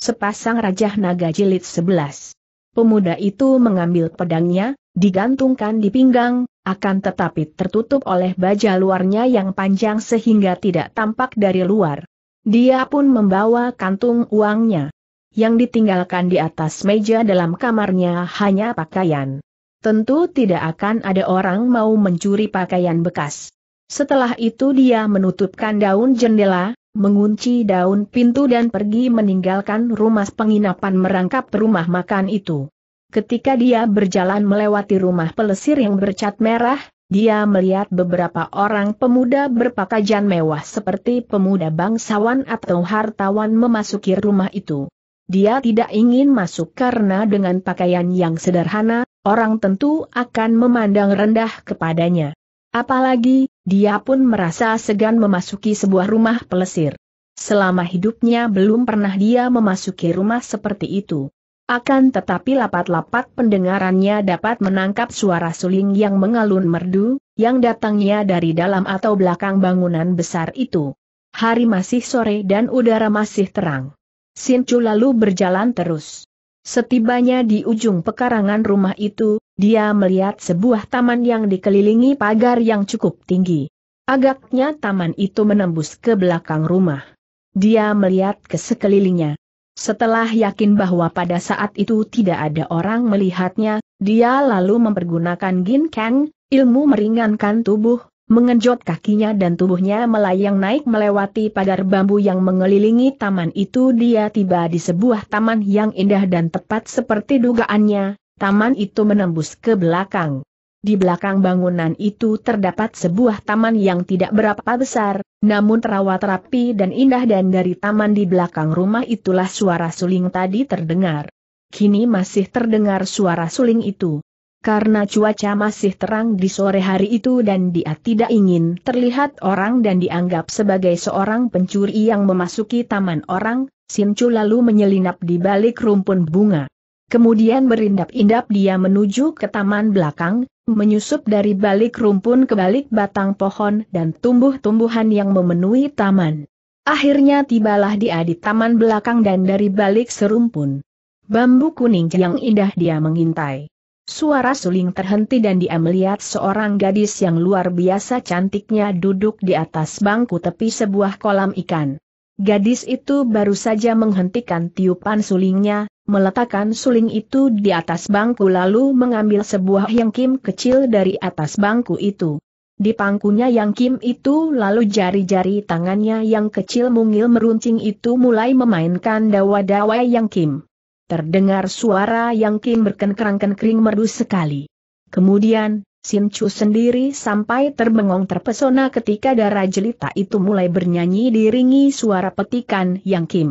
sepasang Rajah Naga Jilid 11. Pemuda itu mengambil pedangnya, digantungkan di pinggang, akan tetapi tertutup oleh baja luarnya yang panjang sehingga tidak tampak dari luar. Dia pun membawa kantung uangnya. Yang ditinggalkan di atas meja dalam kamarnya hanya pakaian. Tentu tidak akan ada orang mau mencuri pakaian bekas. Setelah itu dia menutupkan daun jendela, mengunci daun pintu dan pergi meninggalkan rumah penginapan merangkap rumah makan itu. Ketika dia berjalan melewati rumah pelesir yang bercat merah, dia melihat beberapa orang pemuda berpakaian mewah seperti pemuda bangsawan atau hartawan memasuki rumah itu. Dia tidak ingin masuk karena dengan pakaian yang sederhana, orang tentu akan memandang rendah kepadanya. Apalagi, dia pun merasa segan memasuki sebuah rumah pelesir. Selama hidupnya belum pernah dia memasuki rumah seperti itu. Akan tetapi lapat-lapat pendengarannya dapat menangkap suara suling yang mengalun merdu, yang datangnya dari dalam atau belakang bangunan besar itu. Hari masih sore dan udara masih terang. Sincu lalu berjalan terus. Setibanya di ujung pekarangan rumah itu, dia melihat sebuah taman yang dikelilingi pagar yang cukup tinggi. Agaknya taman itu menembus ke belakang rumah. Dia melihat ke sekelilingnya. Setelah yakin bahwa pada saat itu tidak ada orang melihatnya, dia lalu mempergunakan gin kang, ilmu meringankan tubuh, mengenjot kakinya dan tubuhnya melayang naik melewati pagar bambu yang mengelilingi taman itu dia tiba di sebuah taman yang indah dan tepat seperti dugaannya, taman itu menembus ke belakang. Di belakang bangunan itu terdapat sebuah taman yang tidak berapa besar, namun terawat rapi dan indah dan dari taman di belakang rumah itulah suara suling tadi terdengar. Kini masih terdengar suara suling itu. Karena cuaca masih terang di sore hari itu dan dia tidak ingin terlihat orang dan dianggap sebagai seorang pencuri yang memasuki taman orang, Sinchu lalu menyelinap di balik rumpun bunga. Kemudian berindap-indap dia menuju ke taman belakang, menyusup dari balik rumpun ke balik batang pohon dan tumbuh-tumbuhan yang memenuhi taman. Akhirnya tibalah dia di taman belakang dan dari balik serumpun. Bambu kuning yang indah dia mengintai. Suara suling terhenti dan dia melihat seorang gadis yang luar biasa cantiknya duduk di atas bangku tepi sebuah kolam ikan. Gadis itu baru saja menghentikan tiupan sulingnya, meletakkan suling itu di atas bangku lalu mengambil sebuah yang kim kecil dari atas bangku itu. Di pangkunya yang kim itu lalu jari-jari tangannya yang kecil mungil meruncing itu mulai memainkan dawa-dawa yang kim. Terdengar suara yang kim berkenkerang kenkring merdu sekali. Kemudian, Sin Chu sendiri sampai terbengong terpesona ketika darah jelita itu mulai bernyanyi diringi suara petikan Yang Kim.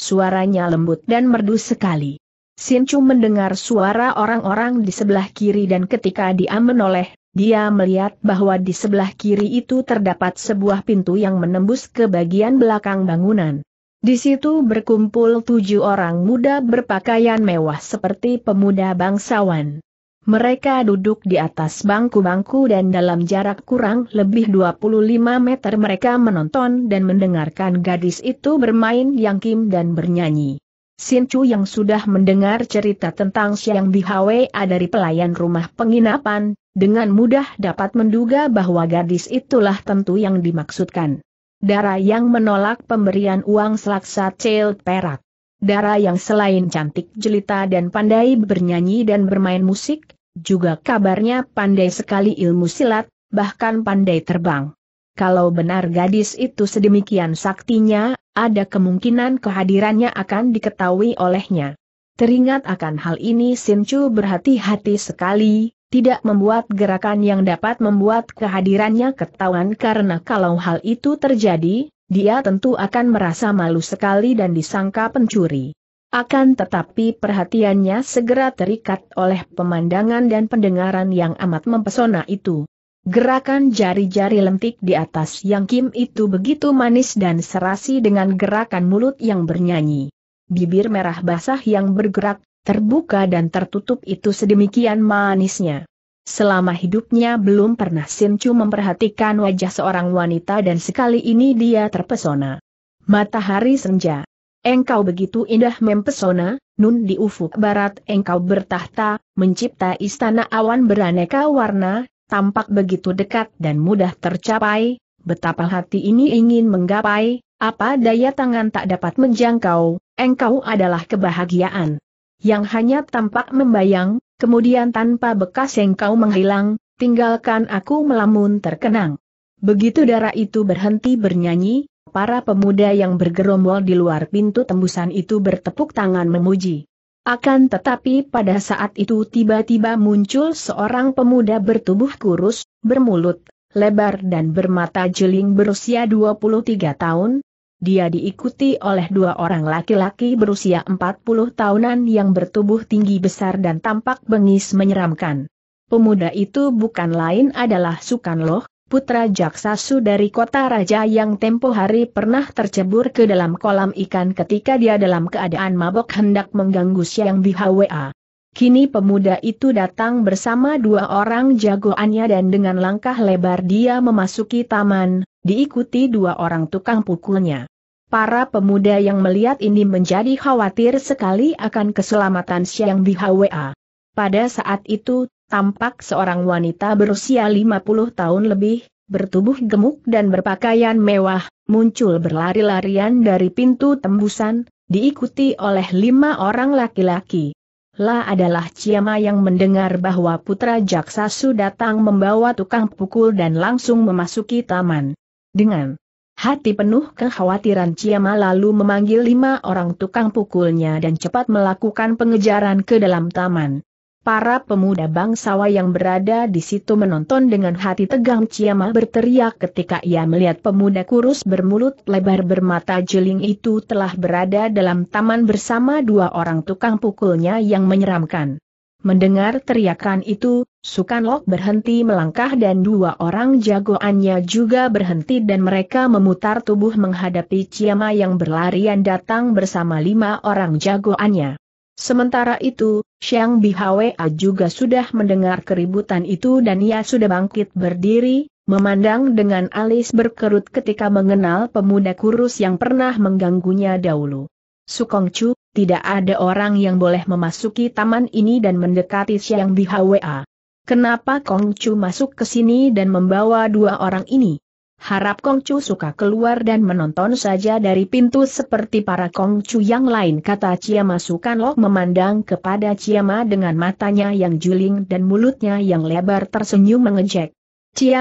Suaranya lembut dan merdu sekali. Chu mendengar suara orang-orang di sebelah kiri dan ketika dia menoleh, dia melihat bahwa di sebelah kiri itu terdapat sebuah pintu yang menembus ke bagian belakang bangunan. Di situ berkumpul tujuh orang muda berpakaian mewah seperti pemuda bangsawan. Mereka duduk di atas bangku-bangku dan dalam jarak kurang lebih 25 meter mereka menonton dan mendengarkan gadis itu bermain yang kim dan bernyanyi. Sin Chu yang sudah mendengar cerita tentang Xiang Bihwe dari pelayan rumah penginapan, dengan mudah dapat menduga bahwa gadis itulah tentu yang dimaksudkan. Darah yang menolak pemberian uang selaksa cel perak. Dara yang selain cantik jelita dan pandai bernyanyi dan bermain musik, juga kabarnya pandai sekali ilmu silat, bahkan pandai terbang. Kalau benar gadis itu sedemikian saktinya, ada kemungkinan kehadirannya akan diketahui olehnya. Teringat akan hal ini Sinchu berhati-hati sekali, tidak membuat gerakan yang dapat membuat kehadirannya ketahuan karena kalau hal itu terjadi, dia tentu akan merasa malu sekali dan disangka pencuri. Akan tetapi perhatiannya segera terikat oleh pemandangan dan pendengaran yang amat mempesona itu. Gerakan jari-jari lentik di atas Yang Kim itu begitu manis dan serasi dengan gerakan mulut yang bernyanyi. Bibir merah basah yang bergerak, terbuka dan tertutup itu sedemikian manisnya. Selama hidupnya belum pernah Chu memperhatikan wajah seorang wanita dan sekali ini dia terpesona. Matahari senja. Engkau begitu indah mempesona, nun di ufuk barat engkau bertahta, mencipta istana awan beraneka warna, tampak begitu dekat dan mudah tercapai, betapa hati ini ingin menggapai, apa daya tangan tak dapat menjangkau, engkau adalah kebahagiaan. Yang hanya tampak membayang, kemudian tanpa bekas yang kau menghilang, tinggalkan aku melamun terkenang. Begitu darah itu berhenti bernyanyi, para pemuda yang bergerombol di luar pintu tembusan itu bertepuk tangan memuji. Akan tetapi pada saat itu tiba-tiba muncul seorang pemuda bertubuh kurus, bermulut, lebar dan bermata jeling berusia 23 tahun, dia diikuti oleh dua orang laki-laki berusia 40 tahunan yang bertubuh tinggi besar dan tampak bengis menyeramkan. Pemuda itu bukan lain adalah Sukanloh, putra Jaksasu dari kota raja yang tempo hari pernah tercebur ke dalam kolam ikan ketika dia dalam keadaan mabok hendak mengganggu Siang Bihawa. Kini pemuda itu datang bersama dua orang jagoannya dan dengan langkah lebar dia memasuki taman, diikuti dua orang tukang pukulnya. Para pemuda yang melihat ini menjadi khawatir sekali akan keselamatan Siang Bihwa. Pada saat itu, tampak seorang wanita berusia 50 tahun lebih, bertubuh gemuk dan berpakaian mewah, muncul berlari-larian dari pintu tembusan, diikuti oleh lima orang laki-laki. La adalah Ciama yang mendengar bahwa putra Jaksasu datang membawa tukang pukul dan langsung memasuki taman. Dengan Hati penuh kekhawatiran Ciama lalu memanggil lima orang tukang pukulnya dan cepat melakukan pengejaran ke dalam taman. Para pemuda bangsawa yang berada di situ menonton dengan hati tegang Ciama berteriak ketika ia melihat pemuda kurus bermulut lebar bermata jeling itu telah berada dalam taman bersama dua orang tukang pukulnya yang menyeramkan. Mendengar teriakan itu, Sukanlok berhenti melangkah dan dua orang jagoannya juga berhenti dan mereka memutar tubuh menghadapi Ciama yang berlarian datang bersama lima orang jagoannya. Sementara itu, Xiang Bihawa juga sudah mendengar keributan itu dan ia sudah bangkit berdiri, memandang dengan alis berkerut ketika mengenal pemuda kurus yang pernah mengganggunya dahulu. Sukongcu, tidak ada orang yang boleh memasuki taman ini dan mendekati Siang Bihwa. Kenapa Kongcu masuk ke sini dan membawa dua orang ini? Harap Kongcu suka keluar dan menonton saja dari pintu seperti para Kongcu yang lain kata masukkan Lok memandang kepada Ma dengan matanya yang juling dan mulutnya yang lebar tersenyum mengejek.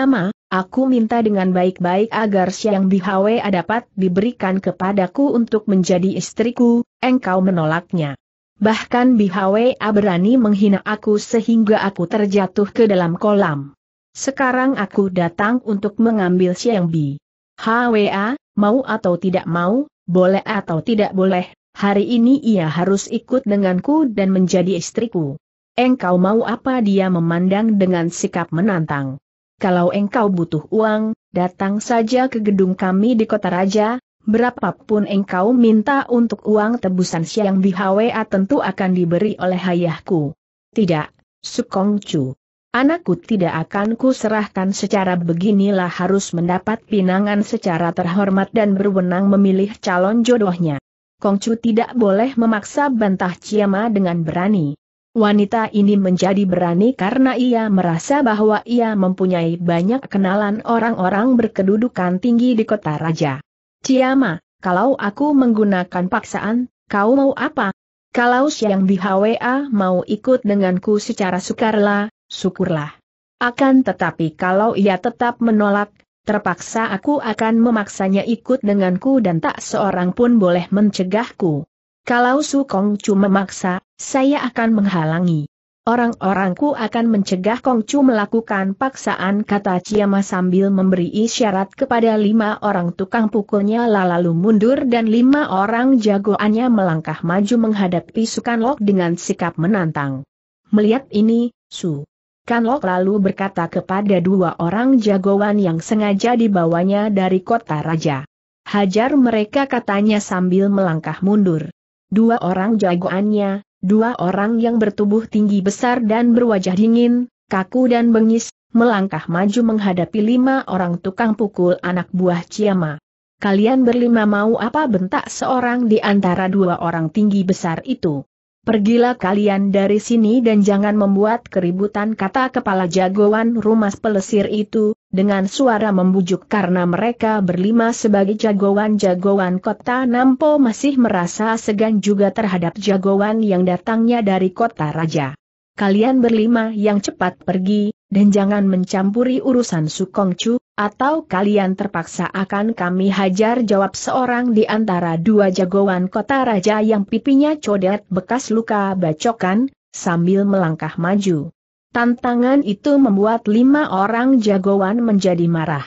Ma. Aku minta dengan baik-baik agar Siang Bihawe dapat diberikan kepadaku untuk menjadi istriku, engkau menolaknya. Bahkan Bihawe berani menghina aku sehingga aku terjatuh ke dalam kolam. Sekarang aku datang untuk mengambil Siang Bi. HWA, mau atau tidak mau, boleh atau tidak boleh, hari ini ia harus ikut denganku dan menjadi istriku. Engkau mau apa dia memandang dengan sikap menantang kalau engkau butuh uang, datang saja ke gedung kami di kota raja, berapapun engkau minta untuk uang tebusan siang di HWA, tentu akan diberi oleh ayahku. Tidak, Sukong Chu. Anakku tidak akan kuserahkan secara beginilah harus mendapat pinangan secara terhormat dan berwenang memilih calon jodohnya. Kongcu tidak boleh memaksa bantah Ciama dengan berani. Wanita ini menjadi berani karena ia merasa bahwa ia mempunyai banyak kenalan orang-orang berkedudukan tinggi di kota raja. Ciama, kalau aku menggunakan paksaan, kau mau apa? Kalau Siang di HWA mau ikut denganku secara sukarela, syukurlah. Akan tetapi kalau ia tetap menolak, terpaksa aku akan memaksanya ikut denganku dan tak seorang pun boleh mencegahku. Kalau Su Kongcu memaksa, saya akan menghalangi. Orang-orangku akan mencegah Kongcu melakukan paksaan kata Ciama sambil memberi isyarat kepada lima orang tukang pukulnya lalu mundur dan lima orang jagoannya melangkah maju menghadapi Su Lok dengan sikap menantang. Melihat ini, Su Kanlok lalu berkata kepada dua orang jagoan yang sengaja dibawanya dari kota raja. Hajar mereka katanya sambil melangkah mundur dua orang jagoannya, dua orang yang bertubuh tinggi besar dan berwajah dingin, kaku dan bengis, melangkah maju menghadapi lima orang tukang pukul anak buah Ciama. Kalian berlima mau apa bentak seorang di antara dua orang tinggi besar itu? Pergilah kalian dari sini dan jangan membuat keributan kata kepala jagoan rumah pelesir itu, dengan suara membujuk karena mereka berlima sebagai jagoan-jagoan kota Nampo masih merasa segan juga terhadap jagoan yang datangnya dari kota raja. Kalian berlima yang cepat pergi, dan jangan mencampuri urusan Sukongcu, atau kalian terpaksa akan kami hajar jawab seorang di antara dua jagoan kota raja yang pipinya codet bekas luka bacokan, sambil melangkah maju. Tantangan itu membuat lima orang jagoan menjadi marah.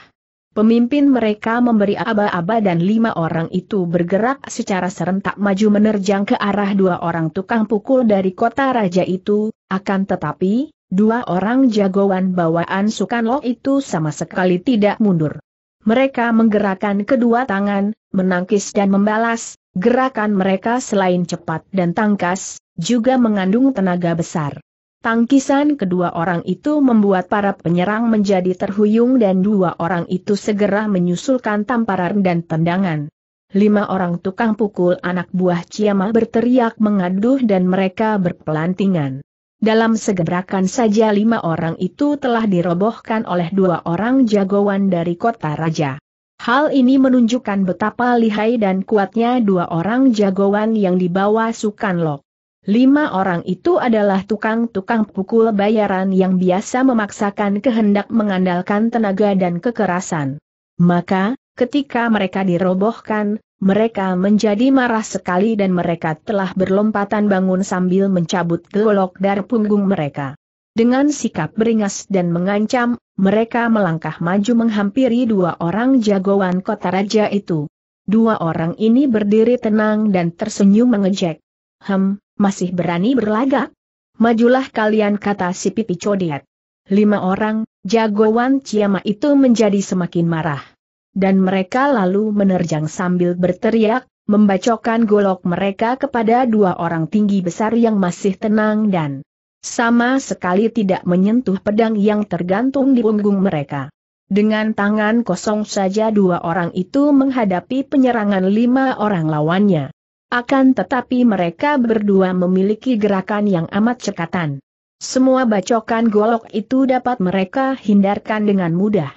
Pemimpin mereka memberi aba-aba dan lima orang itu bergerak secara serentak maju menerjang ke arah dua orang tukang pukul dari kota raja itu, akan tetapi, dua orang jagoan bawaan Sukanlo itu sama sekali tidak mundur. Mereka menggerakkan kedua tangan, menangkis dan membalas, gerakan mereka selain cepat dan tangkas, juga mengandung tenaga besar. Tangkisan kedua orang itu membuat para penyerang menjadi terhuyung dan dua orang itu segera menyusulkan tamparan dan tendangan. Lima orang tukang pukul anak buah Ciamah berteriak mengaduh dan mereka berpelantingan. Dalam segerakan saja lima orang itu telah dirobohkan oleh dua orang jagoan dari kota raja. Hal ini menunjukkan betapa lihai dan kuatnya dua orang jagoan yang dibawa Sukanlok. Lima orang itu adalah tukang-tukang pukul bayaran yang biasa memaksakan kehendak mengandalkan tenaga dan kekerasan. Maka, ketika mereka dirobohkan, mereka menjadi marah sekali dan mereka telah berlompatan bangun sambil mencabut golok dari punggung mereka. Dengan sikap beringas dan mengancam, mereka melangkah maju menghampiri dua orang jagoan kota raja itu. Dua orang ini berdiri tenang dan tersenyum mengejek. Hem, masih berani berlagak? Majulah kalian kata si pipi codiat. Lima orang, jagoan Ciama itu menjadi semakin marah. Dan mereka lalu menerjang sambil berteriak, membacokan golok mereka kepada dua orang tinggi besar yang masih tenang dan sama sekali tidak menyentuh pedang yang tergantung di punggung mereka. Dengan tangan kosong saja dua orang itu menghadapi penyerangan lima orang lawannya. Akan tetapi mereka berdua memiliki gerakan yang amat cekatan. Semua bacokan golok itu dapat mereka hindarkan dengan mudah.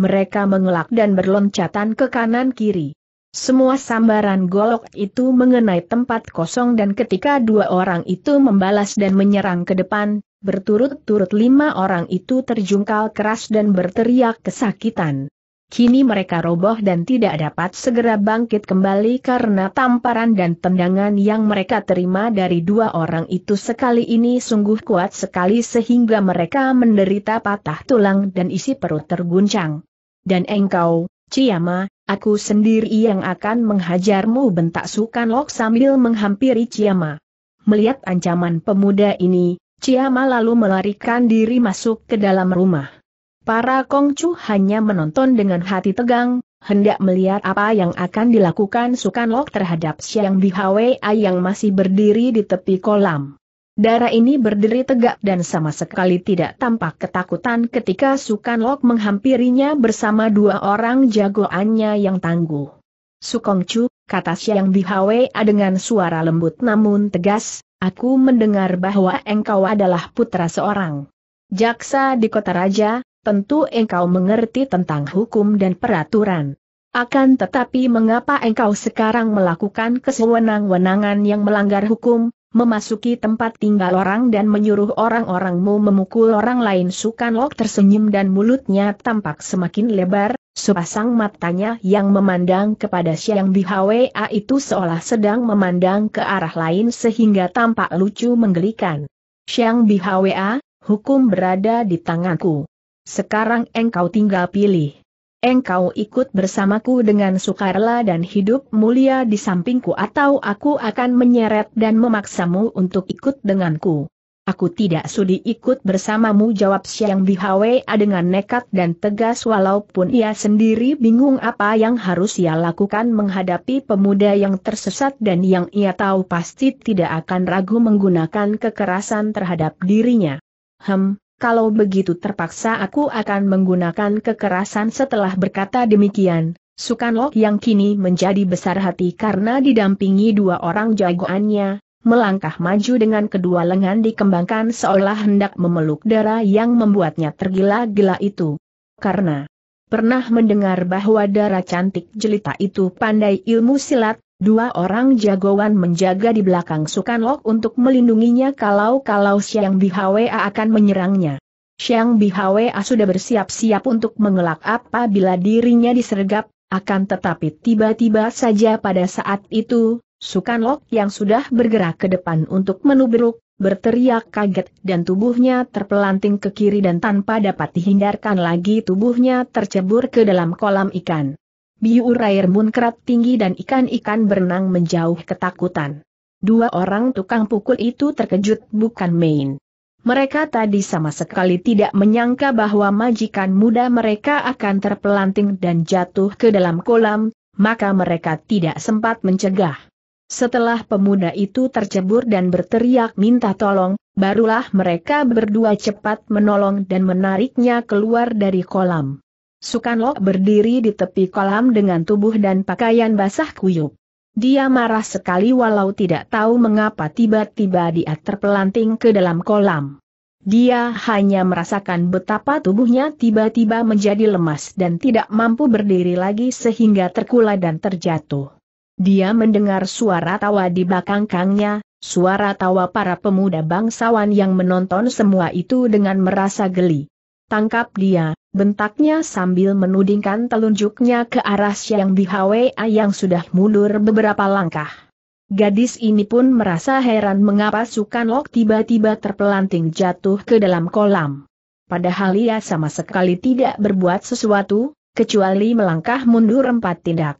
Mereka mengelak dan berloncatan ke kanan kiri. Semua sambaran golok itu mengenai tempat kosong dan ketika dua orang itu membalas dan menyerang ke depan, berturut-turut lima orang itu terjungkal keras dan berteriak kesakitan. Kini mereka roboh dan tidak dapat segera bangkit kembali karena tamparan dan tendangan yang mereka terima dari dua orang itu sekali ini sungguh kuat sekali sehingga mereka menderita patah tulang dan isi perut terguncang. Dan engkau, Ciyama, aku sendiri yang akan menghajarmu bentak sukan lok sambil menghampiri Ciyama. Melihat ancaman pemuda ini, Ciyama lalu melarikan diri masuk ke dalam rumah. Para Kongcu hanya menonton dengan hati tegang, hendak melihat apa yang akan dilakukan Sukanlok terhadap Siang Hawaii yang masih berdiri di tepi kolam. Darah ini berdiri tegak dan sama sekali tidak tampak ketakutan ketika Sukanlok menghampirinya bersama dua orang jagoannya yang tangguh. Sukongcu, kata Siang Bihwe dengan suara lembut namun tegas, aku mendengar bahwa engkau adalah putra seorang jaksa di kota raja, tentu engkau mengerti tentang hukum dan peraturan. Akan tetapi mengapa engkau sekarang melakukan kesewenang-wenangan yang melanggar hukum, memasuki tempat tinggal orang dan menyuruh orang-orangmu memukul orang lain Sukanlok tersenyum dan mulutnya tampak semakin lebar, sepasang matanya yang memandang kepada Siang Bihwa itu seolah sedang memandang ke arah lain sehingga tampak lucu menggelikan. Siang Bihwa, hukum berada di tanganku. Sekarang engkau tinggal pilih. Engkau ikut bersamaku dengan sukarela dan hidup mulia di sampingku atau aku akan menyeret dan memaksamu untuk ikut denganku. Aku tidak sudi ikut bersamamu jawab Siang dihawa dengan nekat dan tegas walaupun ia sendiri bingung apa yang harus ia lakukan menghadapi pemuda yang tersesat dan yang ia tahu pasti tidak akan ragu menggunakan kekerasan terhadap dirinya. Hem, kalau begitu terpaksa aku akan menggunakan kekerasan setelah berkata demikian. Sukanlok yang kini menjadi besar hati karena didampingi dua orang jagoannya, melangkah maju dengan kedua lengan dikembangkan seolah hendak memeluk darah yang membuatnya tergila-gila itu. Karena pernah mendengar bahwa darah cantik jelita itu pandai ilmu silat, Dua orang jagoan menjaga di belakang Sukanlok untuk melindunginya kalau-kalau Siang Bihwa akan menyerangnya. Siang Bihwa sudah bersiap-siap untuk mengelak apabila dirinya disergap, akan tetapi tiba-tiba saja pada saat itu, Sukanlok yang sudah bergerak ke depan untuk menubruk, berteriak kaget dan tubuhnya terpelanting ke kiri dan tanpa dapat dihindarkan lagi tubuhnya tercebur ke dalam kolam ikan. Biur air munkrat tinggi dan ikan-ikan berenang menjauh ketakutan. Dua orang tukang pukul itu terkejut bukan main. Mereka tadi sama sekali tidak menyangka bahwa majikan muda mereka akan terpelanting dan jatuh ke dalam kolam, maka mereka tidak sempat mencegah. Setelah pemuda itu tercebur dan berteriak minta tolong, barulah mereka berdua cepat menolong dan menariknya keluar dari kolam. Sukanlok berdiri di tepi kolam dengan tubuh dan pakaian basah kuyup. Dia marah sekali walau tidak tahu mengapa tiba-tiba dia terpelanting ke dalam kolam. Dia hanya merasakan betapa tubuhnya tiba-tiba menjadi lemas dan tidak mampu berdiri lagi sehingga terkulai dan terjatuh. Dia mendengar suara tawa di belakang kangnya, suara tawa para pemuda bangsawan yang menonton semua itu dengan merasa geli. Tangkap dia, Bentaknya sambil menudingkan telunjuknya ke arah Siang Bihwa yang sudah mundur beberapa langkah. Gadis ini pun merasa heran mengapa Sukanlok tiba-tiba terpelanting jatuh ke dalam kolam. Padahal ia sama sekali tidak berbuat sesuatu, kecuali melangkah mundur empat tindak.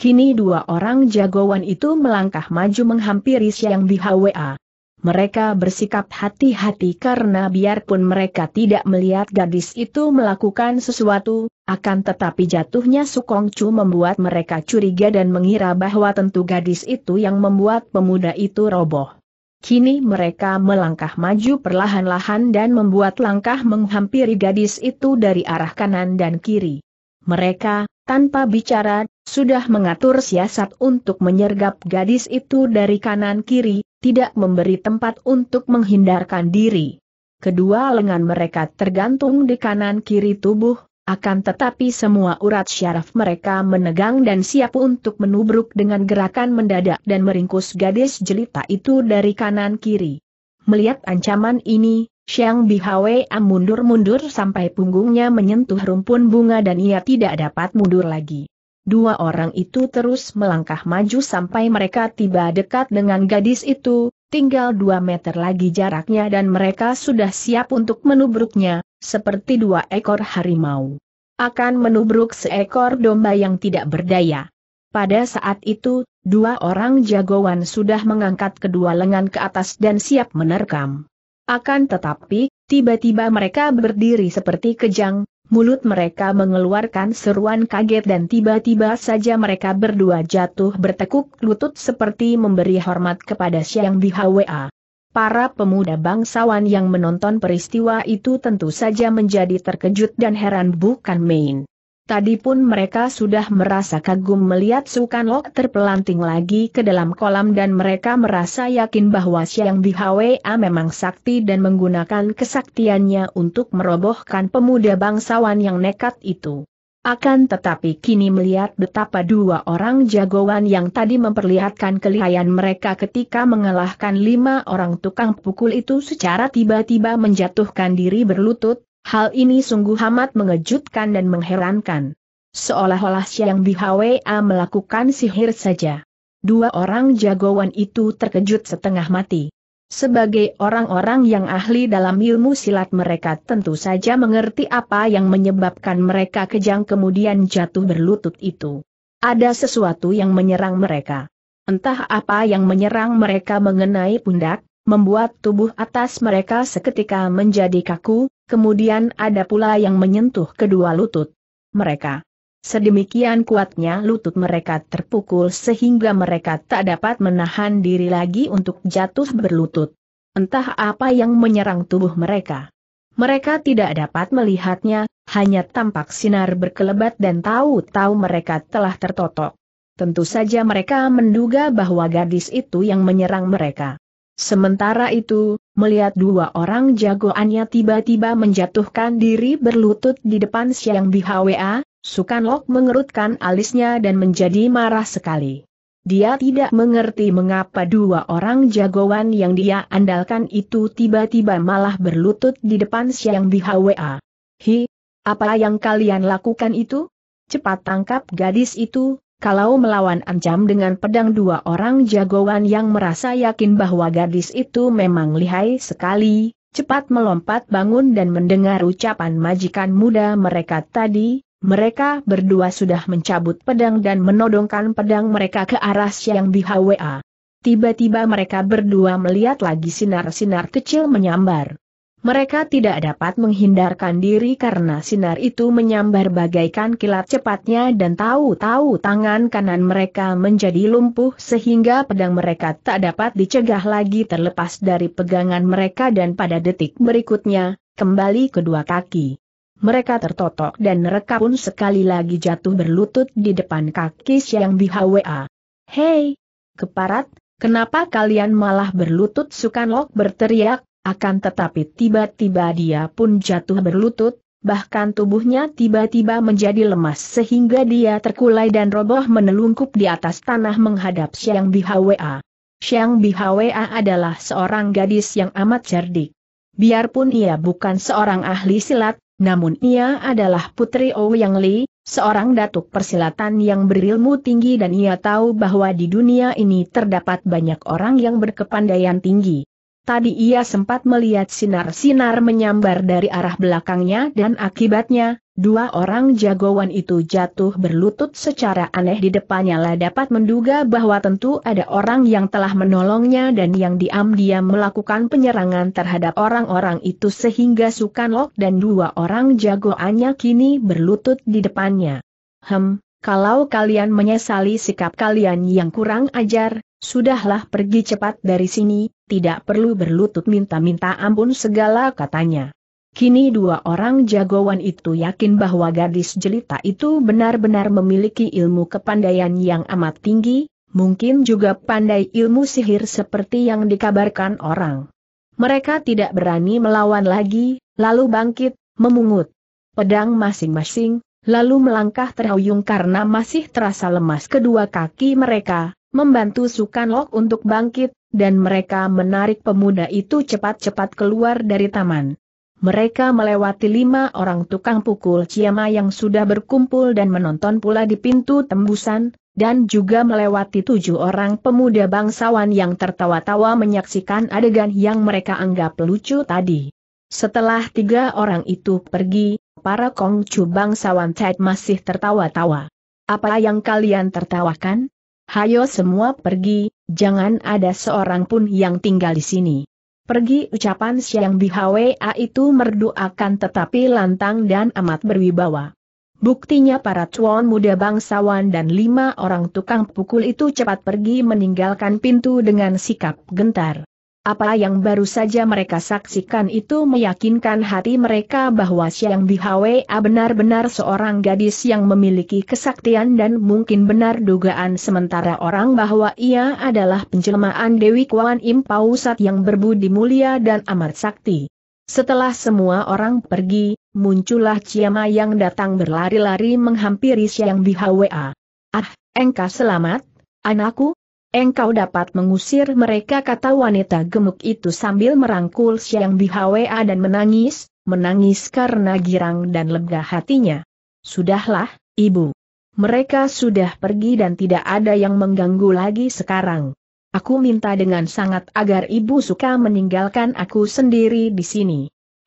Kini dua orang jagoan itu melangkah maju menghampiri Siang Bihwa mereka bersikap hati-hati karena biarpun mereka tidak melihat gadis itu melakukan sesuatu, akan tetapi jatuhnya Sukong Chu membuat mereka curiga dan mengira bahwa tentu gadis itu yang membuat pemuda itu roboh. Kini mereka melangkah maju perlahan-lahan dan membuat langkah menghampiri gadis itu dari arah kanan dan kiri. Mereka, tanpa bicara, sudah mengatur siasat untuk menyergap gadis itu dari kanan-kiri, tidak memberi tempat untuk menghindarkan diri. Kedua lengan mereka tergantung di kanan-kiri tubuh, akan tetapi semua urat syaraf mereka menegang dan siap untuk menubruk dengan gerakan mendadak dan meringkus gadis jelita itu dari kanan-kiri. Melihat ancaman ini, Xiang Bihawe mundur-mundur sampai punggungnya menyentuh rumpun bunga dan ia tidak dapat mundur lagi. Dua orang itu terus melangkah maju sampai mereka tiba dekat dengan gadis itu, tinggal dua meter lagi jaraknya dan mereka sudah siap untuk menubruknya, seperti dua ekor harimau. Akan menubruk seekor domba yang tidak berdaya. Pada saat itu, dua orang jagoan sudah mengangkat kedua lengan ke atas dan siap menerkam. Akan tetapi, tiba-tiba mereka berdiri seperti kejang, Mulut mereka mengeluarkan seruan kaget dan tiba-tiba saja mereka berdua jatuh bertekuk lutut seperti memberi hormat kepada Siang HWA. Para pemuda bangsawan yang menonton peristiwa itu tentu saja menjadi terkejut dan heran bukan main. Tadi pun mereka sudah merasa kagum melihat Sukanlok terpelanting lagi ke dalam kolam dan mereka merasa yakin bahwa Siang Bihwa memang sakti dan menggunakan kesaktiannya untuk merobohkan pemuda bangsawan yang nekat itu. Akan tetapi kini melihat betapa dua orang jagoan yang tadi memperlihatkan kelihayan mereka ketika mengalahkan lima orang tukang pukul itu secara tiba-tiba menjatuhkan diri berlutut, Hal ini sungguh amat mengejutkan dan mengherankan. Seolah-olah Siang Bihwa melakukan sihir saja. Dua orang jagoan itu terkejut setengah mati. Sebagai orang-orang yang ahli dalam ilmu silat mereka tentu saja mengerti apa yang menyebabkan mereka kejang kemudian jatuh berlutut itu. Ada sesuatu yang menyerang mereka. Entah apa yang menyerang mereka mengenai pundak, membuat tubuh atas mereka seketika menjadi kaku, kemudian ada pula yang menyentuh kedua lutut mereka. Sedemikian kuatnya lutut mereka terpukul sehingga mereka tak dapat menahan diri lagi untuk jatuh berlutut. Entah apa yang menyerang tubuh mereka. Mereka tidak dapat melihatnya, hanya tampak sinar berkelebat dan tahu-tahu mereka telah tertotok. Tentu saja mereka menduga bahwa gadis itu yang menyerang mereka. Sementara itu, melihat dua orang jagoannya tiba-tiba menjatuhkan diri berlutut di depan Siang di Bihwa, Sukanlok mengerutkan alisnya dan menjadi marah sekali. Dia tidak mengerti mengapa dua orang jagoan yang dia andalkan itu tiba-tiba malah berlutut di depan Siang di Bihwa. Hi, apa yang kalian lakukan itu? Cepat tangkap gadis itu, kalau melawan ancam dengan pedang dua orang jagoan yang merasa yakin bahwa gadis itu memang lihai sekali, cepat melompat bangun dan mendengar ucapan majikan muda mereka tadi, mereka berdua sudah mencabut pedang dan menodongkan pedang mereka ke arah Siang Bihawa. Tiba-tiba mereka berdua melihat lagi sinar-sinar kecil menyambar. Mereka tidak dapat menghindarkan diri karena sinar itu menyambar bagaikan kilat cepatnya dan tahu-tahu tangan kanan mereka menjadi lumpuh sehingga pedang mereka tak dapat dicegah lagi terlepas dari pegangan mereka dan pada detik berikutnya, kembali kedua kaki. Mereka tertotok dan mereka pun sekali lagi jatuh berlutut di depan kaki Siang Bihwa. Hei! Keparat, kenapa kalian malah berlutut Sukanlok berteriak, akan tetapi tiba-tiba dia pun jatuh berlutut, bahkan tubuhnya tiba-tiba menjadi lemas sehingga dia terkulai dan roboh menelungkup di atas tanah menghadap Siang Bihawa. Siang Bihawa adalah seorang gadis yang amat cerdik. Biarpun ia bukan seorang ahli silat, namun ia adalah putri Ouyang Li, seorang datuk persilatan yang berilmu tinggi dan ia tahu bahwa di dunia ini terdapat banyak orang yang berkepandaian tinggi. Tadi ia sempat melihat sinar-sinar menyambar dari arah belakangnya dan akibatnya, dua orang jagoan itu jatuh berlutut secara aneh di depannya lah dapat menduga bahwa tentu ada orang yang telah menolongnya dan yang diam-diam melakukan penyerangan terhadap orang-orang itu sehingga Sukanlok dan dua orang jagoannya kini berlutut di depannya. Hem, kalau kalian menyesali sikap kalian yang kurang ajar, Sudahlah pergi cepat dari sini, tidak perlu berlutut minta-minta ampun segala katanya. Kini dua orang jagoan itu yakin bahwa gadis jelita itu benar-benar memiliki ilmu kepandaian yang amat tinggi, mungkin juga pandai ilmu sihir seperti yang dikabarkan orang. Mereka tidak berani melawan lagi, lalu bangkit, memungut pedang masing-masing, lalu melangkah terhuyung karena masih terasa lemas kedua kaki mereka, membantu Sukanlok untuk bangkit, dan mereka menarik pemuda itu cepat-cepat keluar dari taman. Mereka melewati lima orang tukang pukul Ciama yang sudah berkumpul dan menonton pula di pintu tembusan, dan juga melewati tujuh orang pemuda bangsawan yang tertawa-tawa menyaksikan adegan yang mereka anggap lucu tadi. Setelah tiga orang itu pergi, para kongcu bangsawan Ted masih tertawa-tawa. Apa yang kalian tertawakan? Hayo semua pergi, jangan ada seorang pun yang tinggal di sini. Pergi ucapan Siang di HWA itu merdu akan tetapi lantang dan amat berwibawa. Buktinya para cuan muda bangsawan dan lima orang tukang pukul itu cepat pergi meninggalkan pintu dengan sikap gentar. Apa yang baru saja mereka saksikan itu meyakinkan hati mereka bahwa Siang Bihwa benar-benar seorang gadis yang memiliki kesaktian dan mungkin benar dugaan sementara orang bahwa ia adalah penjelmaan Dewi Kuan Im Pausat yang berbudi mulia dan amat sakti. Setelah semua orang pergi, muncullah Ciama yang datang berlari-lari menghampiri Siang Bihwa. Ah, ah, engkau selamat, anakku, Engkau dapat mengusir mereka kata wanita gemuk itu sambil merangkul Siang Bihawa dan menangis, menangis karena girang dan lega hatinya. Sudahlah, ibu. Mereka sudah pergi dan tidak ada yang mengganggu lagi sekarang. Aku minta dengan sangat agar ibu suka meninggalkan aku sendiri di sini.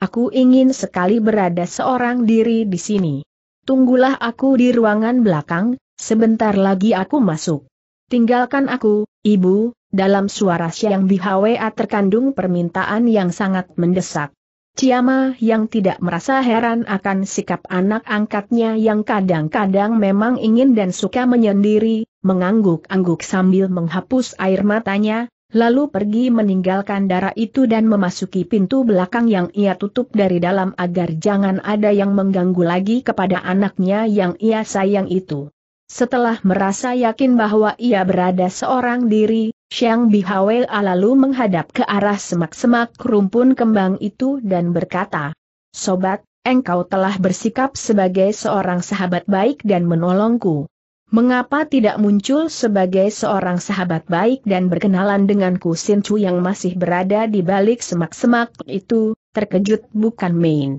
Aku ingin sekali berada seorang diri di sini. Tunggulah aku di ruangan belakang, sebentar lagi aku masuk. Tinggalkan aku, ibu, dalam suara Siang Bihwa terkandung permintaan yang sangat mendesak. Ciama yang tidak merasa heran akan sikap anak angkatnya yang kadang-kadang memang ingin dan suka menyendiri, mengangguk-angguk sambil menghapus air matanya, lalu pergi meninggalkan darah itu dan memasuki pintu belakang yang ia tutup dari dalam agar jangan ada yang mengganggu lagi kepada anaknya yang ia sayang itu. Setelah merasa yakin bahwa ia berada seorang diri, Xiang Bihawei lalu menghadap ke arah semak-semak rumpun kembang itu dan berkata, Sobat, engkau telah bersikap sebagai seorang sahabat baik dan menolongku. Mengapa tidak muncul sebagai seorang sahabat baik dan berkenalan denganku Sin Chu yang masih berada di balik semak-semak itu, terkejut bukan main.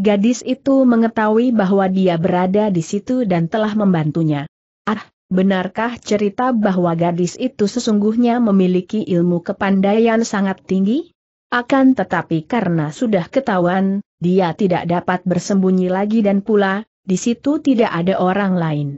Gadis itu mengetahui bahwa dia berada di situ dan telah membantunya. Ah, benarkah cerita bahwa gadis itu sesungguhnya memiliki ilmu kepandaian sangat tinggi? Akan tetapi karena sudah ketahuan, dia tidak dapat bersembunyi lagi dan pula, di situ tidak ada orang lain.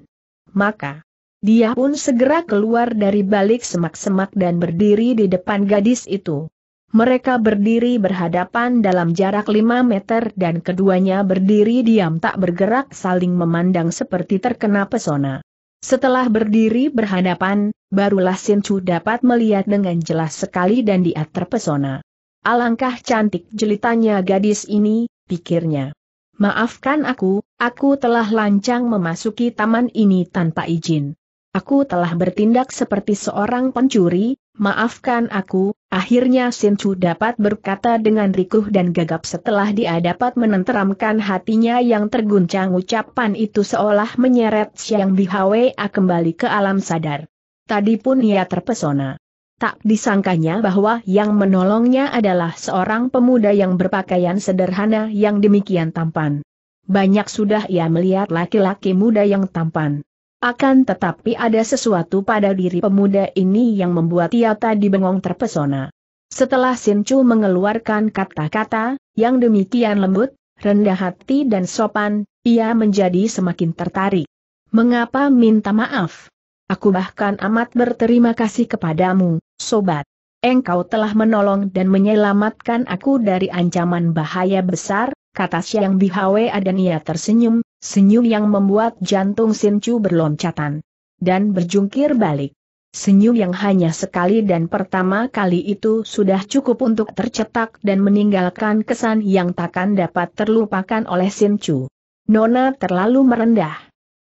Maka, dia pun segera keluar dari balik semak-semak dan berdiri di depan gadis itu. Mereka berdiri berhadapan dalam jarak 5 meter dan keduanya berdiri diam tak bergerak saling memandang seperti terkena pesona. Setelah berdiri berhadapan, barulah Sin Chu dapat melihat dengan jelas sekali dan dia terpesona. Alangkah cantik jelitanya gadis ini, pikirnya. Maafkan aku, aku telah lancang memasuki taman ini tanpa izin. Aku telah bertindak seperti seorang pencuri, Maafkan aku, akhirnya Chu dapat berkata dengan rikuh dan gagap setelah dia dapat menenteramkan hatinya yang terguncang ucapan itu seolah menyeret Siang Bihawa kembali ke alam sadar. Tadi pun ia terpesona. Tak disangkanya bahwa yang menolongnya adalah seorang pemuda yang berpakaian sederhana yang demikian tampan. Banyak sudah ia melihat laki-laki muda yang tampan. Akan tetapi ada sesuatu pada diri pemuda ini yang membuat ia tadi bengong terpesona. Setelah Chu mengeluarkan kata-kata, yang demikian lembut, rendah hati dan sopan, ia menjadi semakin tertarik. Mengapa minta maaf? Aku bahkan amat berterima kasih kepadamu, sobat. Engkau telah menolong dan menyelamatkan aku dari ancaman bahaya besar, kata Siang Bihawe dan ia tersenyum, senyum yang membuat jantung Sinchu berloncatan. Dan berjungkir balik. Senyum yang hanya sekali dan pertama kali itu sudah cukup untuk tercetak dan meninggalkan kesan yang takkan dapat terlupakan oleh Sinchu. Nona terlalu merendah.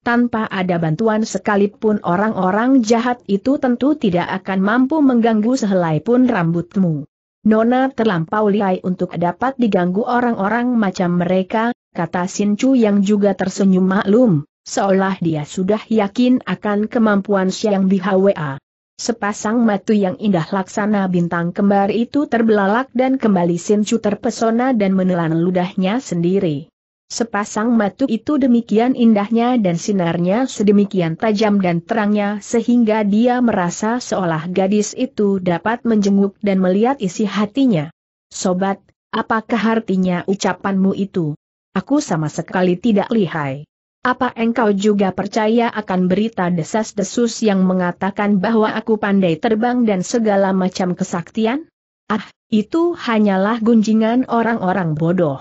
Tanpa ada bantuan sekalipun orang-orang jahat itu tentu tidak akan mampu mengganggu sehelai pun rambutmu. Nona terlampau lihai untuk dapat diganggu orang-orang macam mereka, kata Sin Chu yang juga tersenyum maklum, seolah dia sudah yakin akan kemampuan di Bihwa. Sepasang matu yang indah laksana bintang kembar itu terbelalak dan kembali Sin Chu terpesona dan menelan ludahnya sendiri. Sepasang matu itu demikian indahnya dan sinarnya sedemikian tajam dan terangnya sehingga dia merasa seolah gadis itu dapat menjenguk dan melihat isi hatinya. Sobat, apakah artinya ucapanmu itu? Aku sama sekali tidak lihai. Apa engkau juga percaya akan berita desas-desus yang mengatakan bahwa aku pandai terbang dan segala macam kesaktian? Ah, itu hanyalah gunjingan orang-orang bodoh.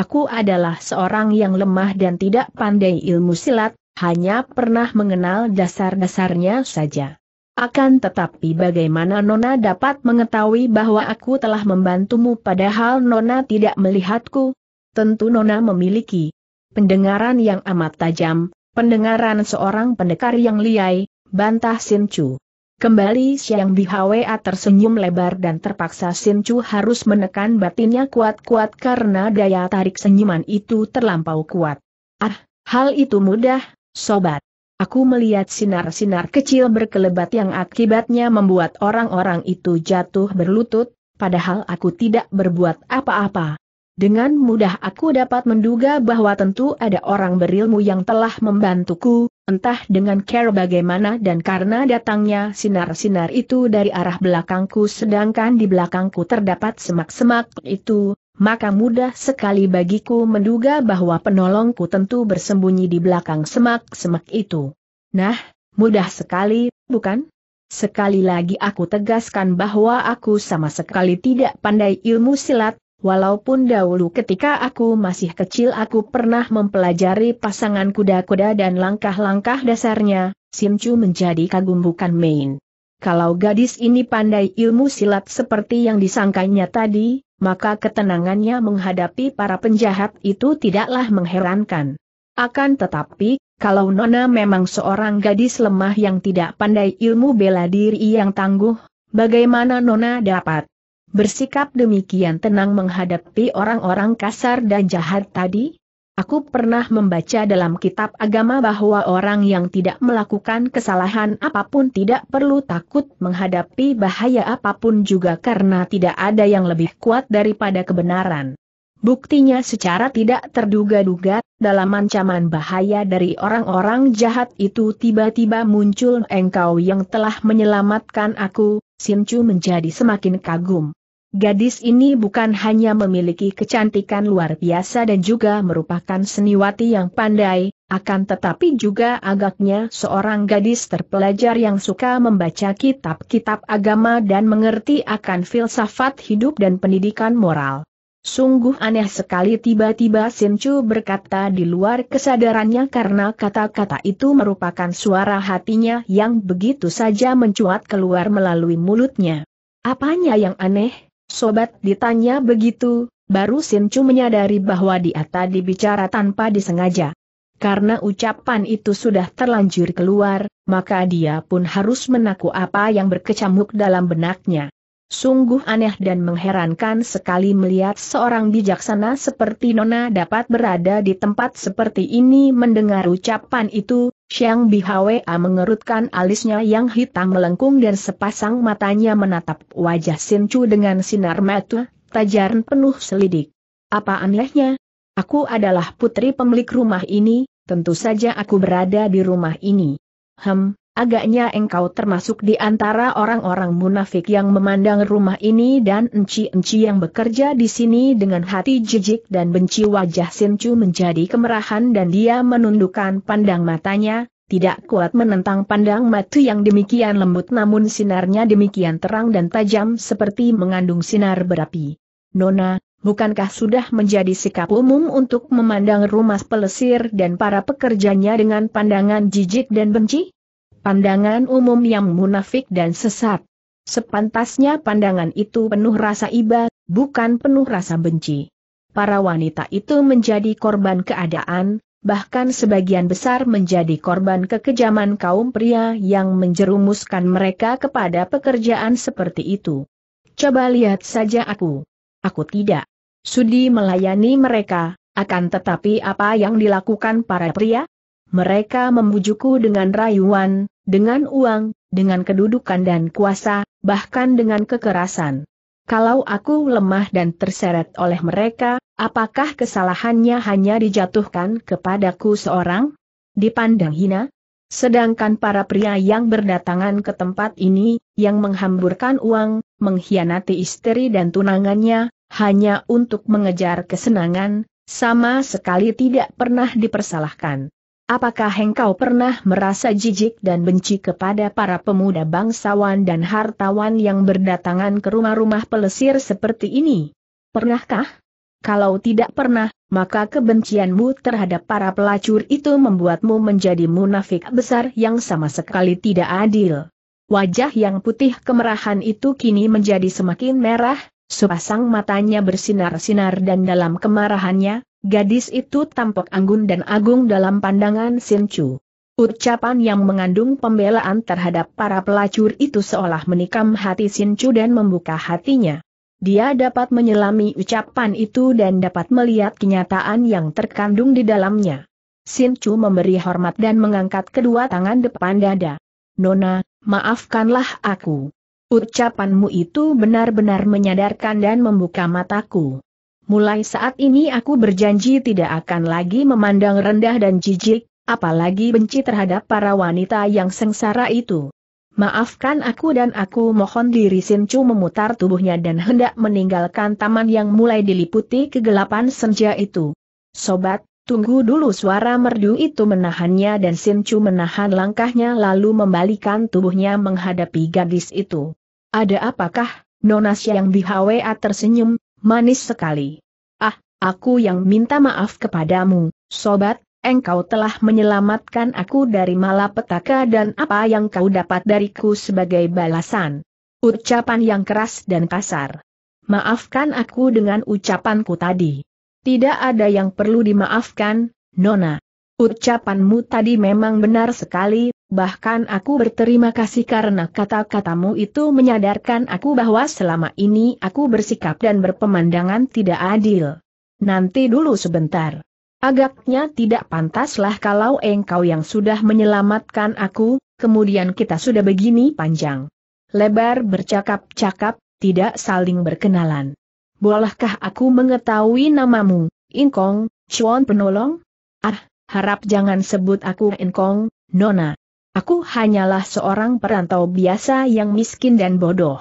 Aku adalah seorang yang lemah dan tidak pandai ilmu silat, hanya pernah mengenal dasar-dasarnya saja. Akan tetapi bagaimana Nona dapat mengetahui bahwa aku telah membantumu padahal Nona tidak melihatku? Tentu Nona memiliki pendengaran yang amat tajam, pendengaran seorang pendekar yang liai, bantah Sincu. Kembali Xiang Bihwa tersenyum lebar dan terpaksa Sin Chu harus menekan batinnya kuat-kuat karena daya tarik senyuman itu terlampau kuat. Ah, hal itu mudah, sobat. Aku melihat sinar-sinar kecil berkelebat yang akibatnya membuat orang-orang itu jatuh berlutut, padahal aku tidak berbuat apa-apa. Dengan mudah aku dapat menduga bahwa tentu ada orang berilmu yang telah membantuku, Entah dengan care bagaimana dan karena datangnya sinar-sinar itu dari arah belakangku sedangkan di belakangku terdapat semak-semak itu, maka mudah sekali bagiku menduga bahwa penolongku tentu bersembunyi di belakang semak-semak itu. Nah, mudah sekali, bukan? Sekali lagi aku tegaskan bahwa aku sama sekali tidak pandai ilmu silat, Walaupun dahulu ketika aku masih kecil aku pernah mempelajari pasangan kuda-kuda dan langkah-langkah dasarnya, Simcu menjadi kagum bukan main. Kalau gadis ini pandai ilmu silat seperti yang disangkanya tadi, maka ketenangannya menghadapi para penjahat itu tidaklah mengherankan. Akan tetapi, kalau Nona memang seorang gadis lemah yang tidak pandai ilmu bela diri yang tangguh, bagaimana Nona dapat bersikap demikian tenang menghadapi orang-orang kasar dan jahat tadi? Aku pernah membaca dalam kitab agama bahwa orang yang tidak melakukan kesalahan apapun tidak perlu takut menghadapi bahaya apapun juga karena tidak ada yang lebih kuat daripada kebenaran. Buktinya secara tidak terduga-duga, dalam ancaman bahaya dari orang-orang jahat itu tiba-tiba muncul engkau yang telah menyelamatkan aku, Sinchu menjadi semakin kagum. Gadis ini bukan hanya memiliki kecantikan luar biasa dan juga merupakan seniwati yang pandai, akan tetapi juga agaknya seorang gadis terpelajar yang suka membaca kitab-kitab agama dan mengerti akan filsafat hidup dan pendidikan moral. Sungguh aneh sekali tiba-tiba Sinchu berkata di luar kesadarannya karena kata-kata itu merupakan suara hatinya yang begitu saja mencuat keluar melalui mulutnya. Apanya yang aneh? Sobat ditanya begitu, baru Chu menyadari bahwa dia tadi bicara tanpa disengaja. Karena ucapan itu sudah terlanjur keluar, maka dia pun harus menaku apa yang berkecamuk dalam benaknya. Sungguh aneh dan mengherankan sekali melihat seorang bijaksana seperti Nona dapat berada di tempat seperti ini mendengar ucapan itu, Xiang Bihwa mengerutkan alisnya yang hitam melengkung dan sepasang matanya menatap wajah Sin Chu dengan sinar mata, tajaran penuh selidik. Apa anehnya? Aku adalah putri pemilik rumah ini, tentu saja aku berada di rumah ini. Hem, Agaknya engkau termasuk di antara orang-orang munafik yang memandang rumah ini dan enci-enci yang bekerja di sini dengan hati jijik dan benci wajah sinchu menjadi kemerahan dan dia menundukkan pandang matanya, tidak kuat menentang pandang mata yang demikian lembut namun sinarnya demikian terang dan tajam seperti mengandung sinar berapi. Nona, bukankah sudah menjadi sikap umum untuk memandang rumah pelesir dan para pekerjanya dengan pandangan jijik dan benci? Pandangan umum yang munafik dan sesat. Sepantasnya pandangan itu penuh rasa iba, bukan penuh rasa benci. Para wanita itu menjadi korban keadaan, bahkan sebagian besar menjadi korban kekejaman kaum pria yang menjerumuskan mereka kepada pekerjaan seperti itu. Coba lihat saja aku. Aku tidak sudi melayani mereka, akan tetapi apa yang dilakukan para pria? Mereka membujuku dengan rayuan, dengan uang, dengan kedudukan dan kuasa, bahkan dengan kekerasan. Kalau aku lemah dan terseret oleh mereka, apakah kesalahannya hanya dijatuhkan kepadaku seorang? Dipandang hina? Sedangkan para pria yang berdatangan ke tempat ini, yang menghamburkan uang, mengkhianati istri dan tunangannya, hanya untuk mengejar kesenangan, sama sekali tidak pernah dipersalahkan. Apakah engkau pernah merasa jijik dan benci kepada para pemuda bangsawan dan hartawan yang berdatangan ke rumah-rumah pelesir seperti ini? Pernahkah? Kalau tidak pernah, maka kebencianmu terhadap para pelacur itu membuatmu menjadi munafik besar yang sama sekali tidak adil. Wajah yang putih kemerahan itu kini menjadi semakin merah, sepasang matanya bersinar-sinar dan dalam kemarahannya, Gadis itu tampak anggun dan agung dalam pandangan Chu. Ucapan yang mengandung pembelaan terhadap para pelacur itu seolah menikam hati Chu dan membuka hatinya. Dia dapat menyelami ucapan itu dan dapat melihat kenyataan yang terkandung di dalamnya. Chu memberi hormat dan mengangkat kedua tangan depan dada. Nona, maafkanlah aku. Ucapanmu itu benar-benar menyadarkan dan membuka mataku. Mulai saat ini aku berjanji tidak akan lagi memandang rendah dan jijik, apalagi benci terhadap para wanita yang sengsara itu. Maafkan aku dan aku mohon diri Sincu memutar tubuhnya dan hendak meninggalkan taman yang mulai diliputi kegelapan senja itu. Sobat, tunggu dulu suara merdu itu menahannya dan Sincu menahan langkahnya lalu membalikan tubuhnya menghadapi gadis itu. Ada apakah, Nona yang Bihawa tersenyum, manis sekali. Ah, aku yang minta maaf kepadamu, sobat, engkau telah menyelamatkan aku dari malapetaka dan apa yang kau dapat dariku sebagai balasan. Ucapan yang keras dan kasar. Maafkan aku dengan ucapanku tadi. Tidak ada yang perlu dimaafkan, Nona. Ucapanmu tadi memang benar sekali, bahkan aku berterima kasih karena kata-katamu itu menyadarkan aku bahwa selama ini aku bersikap dan berpemandangan tidak adil. Nanti dulu sebentar. Agaknya tidak pantaslah kalau engkau yang sudah menyelamatkan aku, kemudian kita sudah begini panjang. Lebar bercakap-cakap, tidak saling berkenalan. Bolehkah aku mengetahui namamu, Ingkong, Chuan penolong? Ah, harap jangan sebut aku enkong, Nona. Aku hanyalah seorang perantau biasa yang miskin dan bodoh.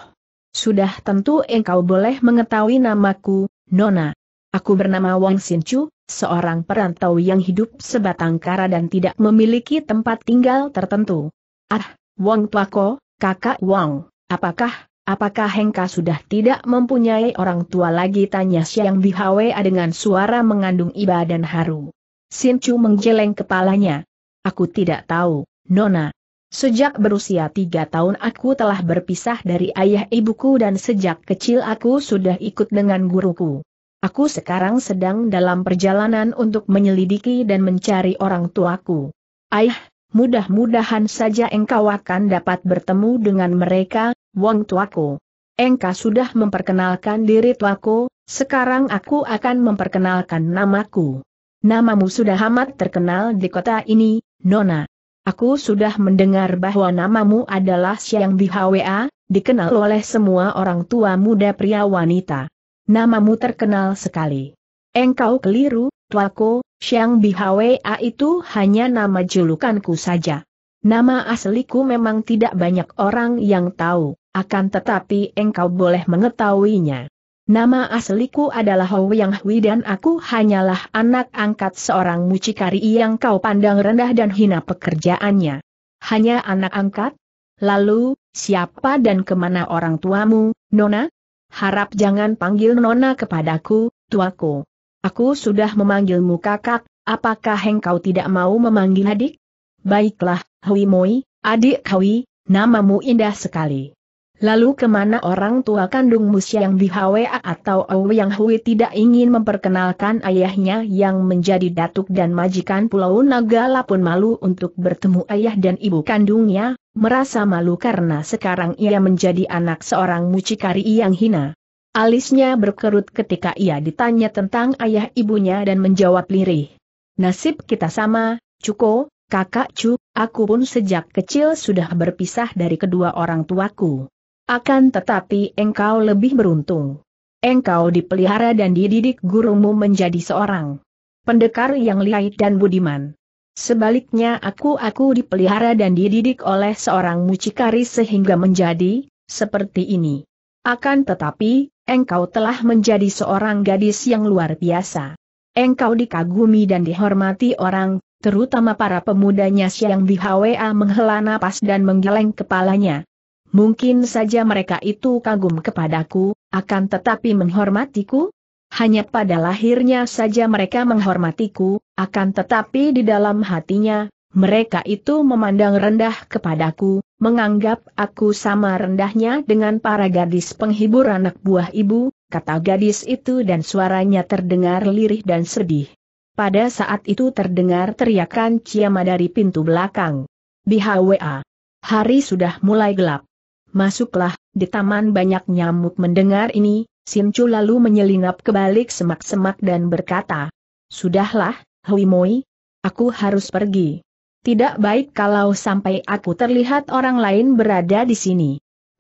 Sudah tentu engkau boleh mengetahui namaku, Nona. Aku bernama Wang Sinchu, seorang perantau yang hidup sebatang kara dan tidak memiliki tempat tinggal tertentu. Ah, Wang Plako, kakak Wang, apakah, apakah Hengka sudah tidak mempunyai orang tua lagi? Tanya Xiang Bihawe dengan suara mengandung iba dan haru. Sin Chu menggeleng kepalanya. Aku tidak tahu, Nona. Sejak berusia tiga tahun aku telah berpisah dari ayah ibuku dan sejak kecil aku sudah ikut dengan guruku. Aku sekarang sedang dalam perjalanan untuk menyelidiki dan mencari orang tuaku. Ayah, mudah-mudahan saja engkau akan dapat bertemu dengan mereka, Wong tuaku. Engkau sudah memperkenalkan diri tuaku, sekarang aku akan memperkenalkan namaku. Namamu sudah amat terkenal di kota ini, Nona. Aku sudah mendengar bahwa namamu adalah Siang Bihwa, dikenal oleh semua orang tua muda pria wanita. Namamu terkenal sekali. Engkau keliru, tuaku, Siang Bihwa itu hanya nama julukanku saja. Nama asliku memang tidak banyak orang yang tahu, akan tetapi engkau boleh mengetahuinya. Nama asliku adalah Hou Yang Hui dan aku hanyalah anak angkat seorang mucikari yang kau pandang rendah dan hina pekerjaannya. Hanya anak angkat? Lalu, siapa dan kemana orang tuamu, Nona? Harap jangan panggil Nona kepadaku, tuaku. Aku sudah memanggilmu kakak, apakah engkau tidak mau memanggil adik? Baiklah, Hui Moi, adik Hui, namamu indah sekali. Lalu kemana orang tua kandung kandungmu Siang bihawe atau yang Hui tidak ingin memperkenalkan ayahnya yang menjadi datuk dan majikan Pulau Nagala pun malu untuk bertemu ayah dan ibu kandungnya, merasa malu karena sekarang ia menjadi anak seorang mucikari yang hina. Alisnya berkerut ketika ia ditanya tentang ayah ibunya dan menjawab lirih. Nasib kita sama, Cuko, kakak Cu, aku pun sejak kecil sudah berpisah dari kedua orang tuaku. Akan tetapi engkau lebih beruntung. Engkau dipelihara dan dididik gurumu menjadi seorang pendekar yang lihai dan budiman. Sebaliknya aku-aku dipelihara dan dididik oleh seorang mucikari sehingga menjadi, seperti ini. Akan tetapi, engkau telah menjadi seorang gadis yang luar biasa. Engkau dikagumi dan dihormati orang, terutama para pemudanya siang di HWA menghela napas dan menggeleng kepalanya mungkin saja mereka itu kagum kepadaku, akan tetapi menghormatiku? Hanya pada lahirnya saja mereka menghormatiku, akan tetapi di dalam hatinya, mereka itu memandang rendah kepadaku, menganggap aku sama rendahnya dengan para gadis penghibur anak buah ibu, kata gadis itu dan suaranya terdengar lirih dan sedih. Pada saat itu terdengar teriakan Ciama dari pintu belakang. BHWA. Hari sudah mulai gelap masuklah, di taman banyak nyamuk mendengar ini, Sincu lalu menyelinap ke balik semak-semak dan berkata, Sudahlah, Hui Moi, aku harus pergi. Tidak baik kalau sampai aku terlihat orang lain berada di sini.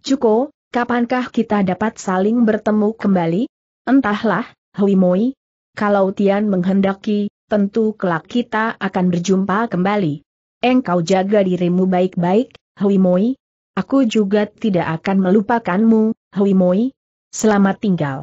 Cuko, kapankah kita dapat saling bertemu kembali? Entahlah, Hui Moi. Kalau Tian menghendaki, tentu kelak kita akan berjumpa kembali. Engkau jaga dirimu baik-baik, Hui Moi, Aku juga tidak akan melupakanmu, Hui Moi. Selamat tinggal.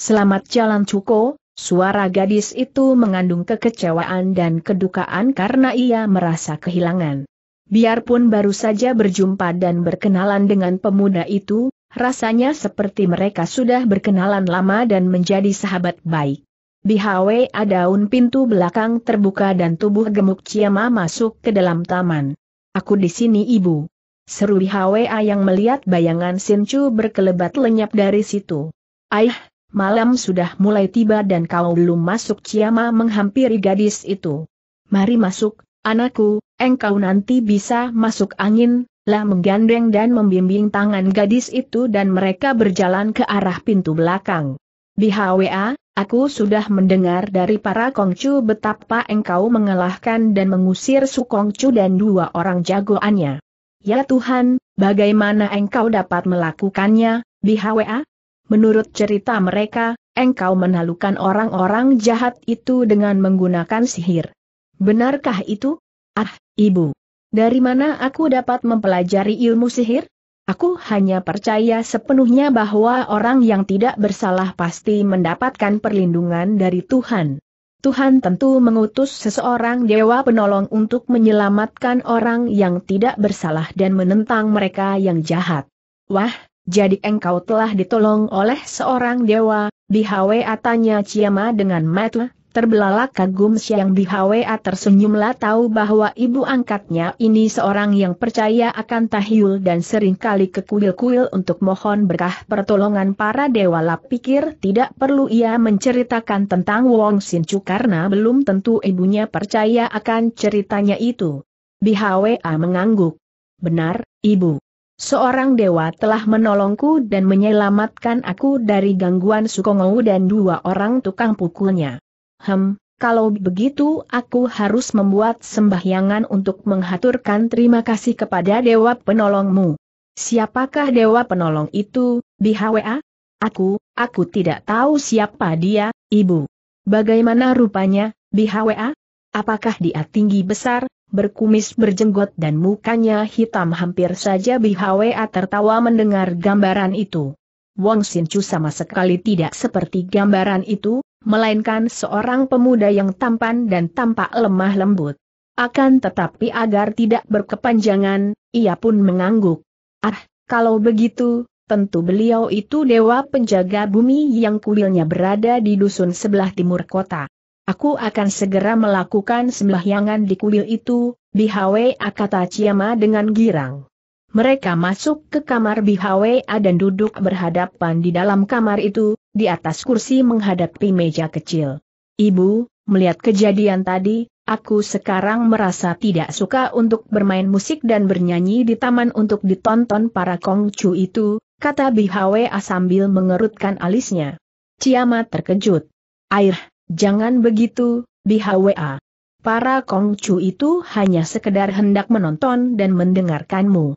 Selamat jalan Cuko, suara gadis itu mengandung kekecewaan dan kedukaan karena ia merasa kehilangan. Biarpun baru saja berjumpa dan berkenalan dengan pemuda itu, rasanya seperti mereka sudah berkenalan lama dan menjadi sahabat baik. Di Hwe daun pintu belakang terbuka dan tubuh gemuk Ciamah masuk ke dalam taman. Aku di sini ibu. Seru Hwa yang melihat bayangan Sinchu berkelebat lenyap dari situ. Aih, malam sudah mulai tiba dan kau belum masuk Ciama menghampiri gadis itu. Mari masuk, anakku, engkau nanti bisa masuk angin, lah menggandeng dan membimbing tangan gadis itu dan mereka berjalan ke arah pintu belakang. Di HWA, ah, aku sudah mendengar dari para Kongcu betapa engkau mengalahkan dan mengusir Su Kongcu dan dua orang jagoannya. Ya Tuhan, bagaimana engkau dapat melakukannya, Bihwa? Menurut cerita mereka, engkau menalukan orang-orang jahat itu dengan menggunakan sihir. Benarkah itu? Ah, ibu. Dari mana aku dapat mempelajari ilmu sihir? Aku hanya percaya sepenuhnya bahwa orang yang tidak bersalah pasti mendapatkan perlindungan dari Tuhan. Tuhan tentu mengutus seseorang dewa penolong untuk menyelamatkan orang yang tidak bersalah dan menentang mereka yang jahat. Wah, jadi engkau telah ditolong oleh seorang dewa, bihwe atanya Ciama dengan mata Terbelalak kagum Siang Hwa tersenyumlah tahu bahwa ibu angkatnya ini seorang yang percaya akan tahyul dan seringkali ke kuil-kuil untuk mohon berkah pertolongan para dewa lap pikir tidak perlu ia menceritakan tentang Wong Sin Chu karena belum tentu ibunya percaya akan ceritanya itu. Hwa mengangguk. Benar, ibu. Seorang dewa telah menolongku dan menyelamatkan aku dari gangguan Sukongo dan dua orang tukang pukulnya. Hem, kalau begitu aku harus membuat sembahyangan untuk menghaturkan terima kasih kepada dewa penolongmu. Siapakah dewa penolong itu, Bihwa? Aku, aku tidak tahu siapa dia, ibu. Bagaimana rupanya, Bihwa? Apakah dia tinggi besar, berkumis berjenggot dan mukanya hitam hampir saja BHWA tertawa mendengar gambaran itu. Wong Sinchu sama sekali tidak seperti gambaran itu, melainkan seorang pemuda yang tampan dan tampak lemah lembut. Akan tetapi agar tidak berkepanjangan, ia pun mengangguk. Ah, kalau begitu, tentu beliau itu dewa penjaga bumi yang kuilnya berada di dusun sebelah timur kota. Aku akan segera melakukan sembahyangan di kuil itu, di Hwe Akata Ciama dengan girang. Mereka masuk ke kamar BHWA dan duduk berhadapan di dalam kamar itu, di atas kursi menghadapi meja kecil. Ibu, melihat kejadian tadi, aku sekarang merasa tidak suka untuk bermain musik dan bernyanyi di taman untuk ditonton para kongcu itu, kata BHWA sambil mengerutkan alisnya. Ciama terkejut. Air, jangan begitu, BHWA. Para kongcu itu hanya sekedar hendak menonton dan mendengarkanmu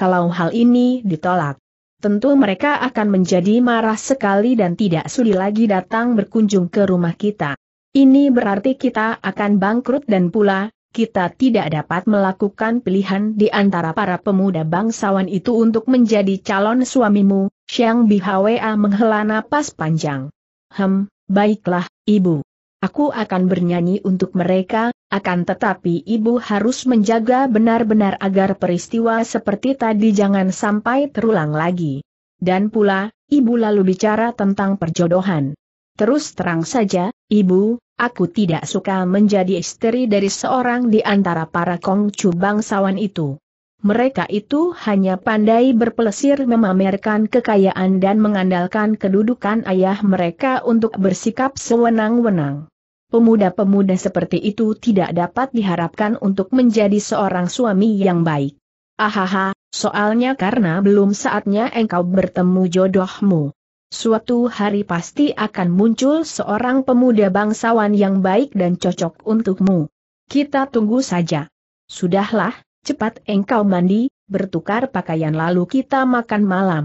kalau hal ini ditolak. Tentu mereka akan menjadi marah sekali dan tidak sudi lagi datang berkunjung ke rumah kita. Ini berarti kita akan bangkrut dan pula, kita tidak dapat melakukan pilihan di antara para pemuda bangsawan itu untuk menjadi calon suamimu, Xiang A menghela napas panjang. Hem, baiklah, ibu. Aku akan bernyanyi untuk mereka, akan tetapi ibu harus menjaga benar-benar agar peristiwa seperti tadi jangan sampai terulang lagi. Dan pula, ibu lalu bicara tentang perjodohan. Terus terang saja, ibu, aku tidak suka menjadi istri dari seorang di antara para kongcu bangsawan itu. Mereka itu hanya pandai berpelesir memamerkan kekayaan dan mengandalkan kedudukan ayah mereka untuk bersikap sewenang-wenang pemuda-pemuda seperti itu tidak dapat diharapkan untuk menjadi seorang suami yang baik. Ahaha, soalnya karena belum saatnya engkau bertemu jodohmu. Suatu hari pasti akan muncul seorang pemuda bangsawan yang baik dan cocok untukmu. Kita tunggu saja. Sudahlah, cepat engkau mandi, bertukar pakaian lalu kita makan malam.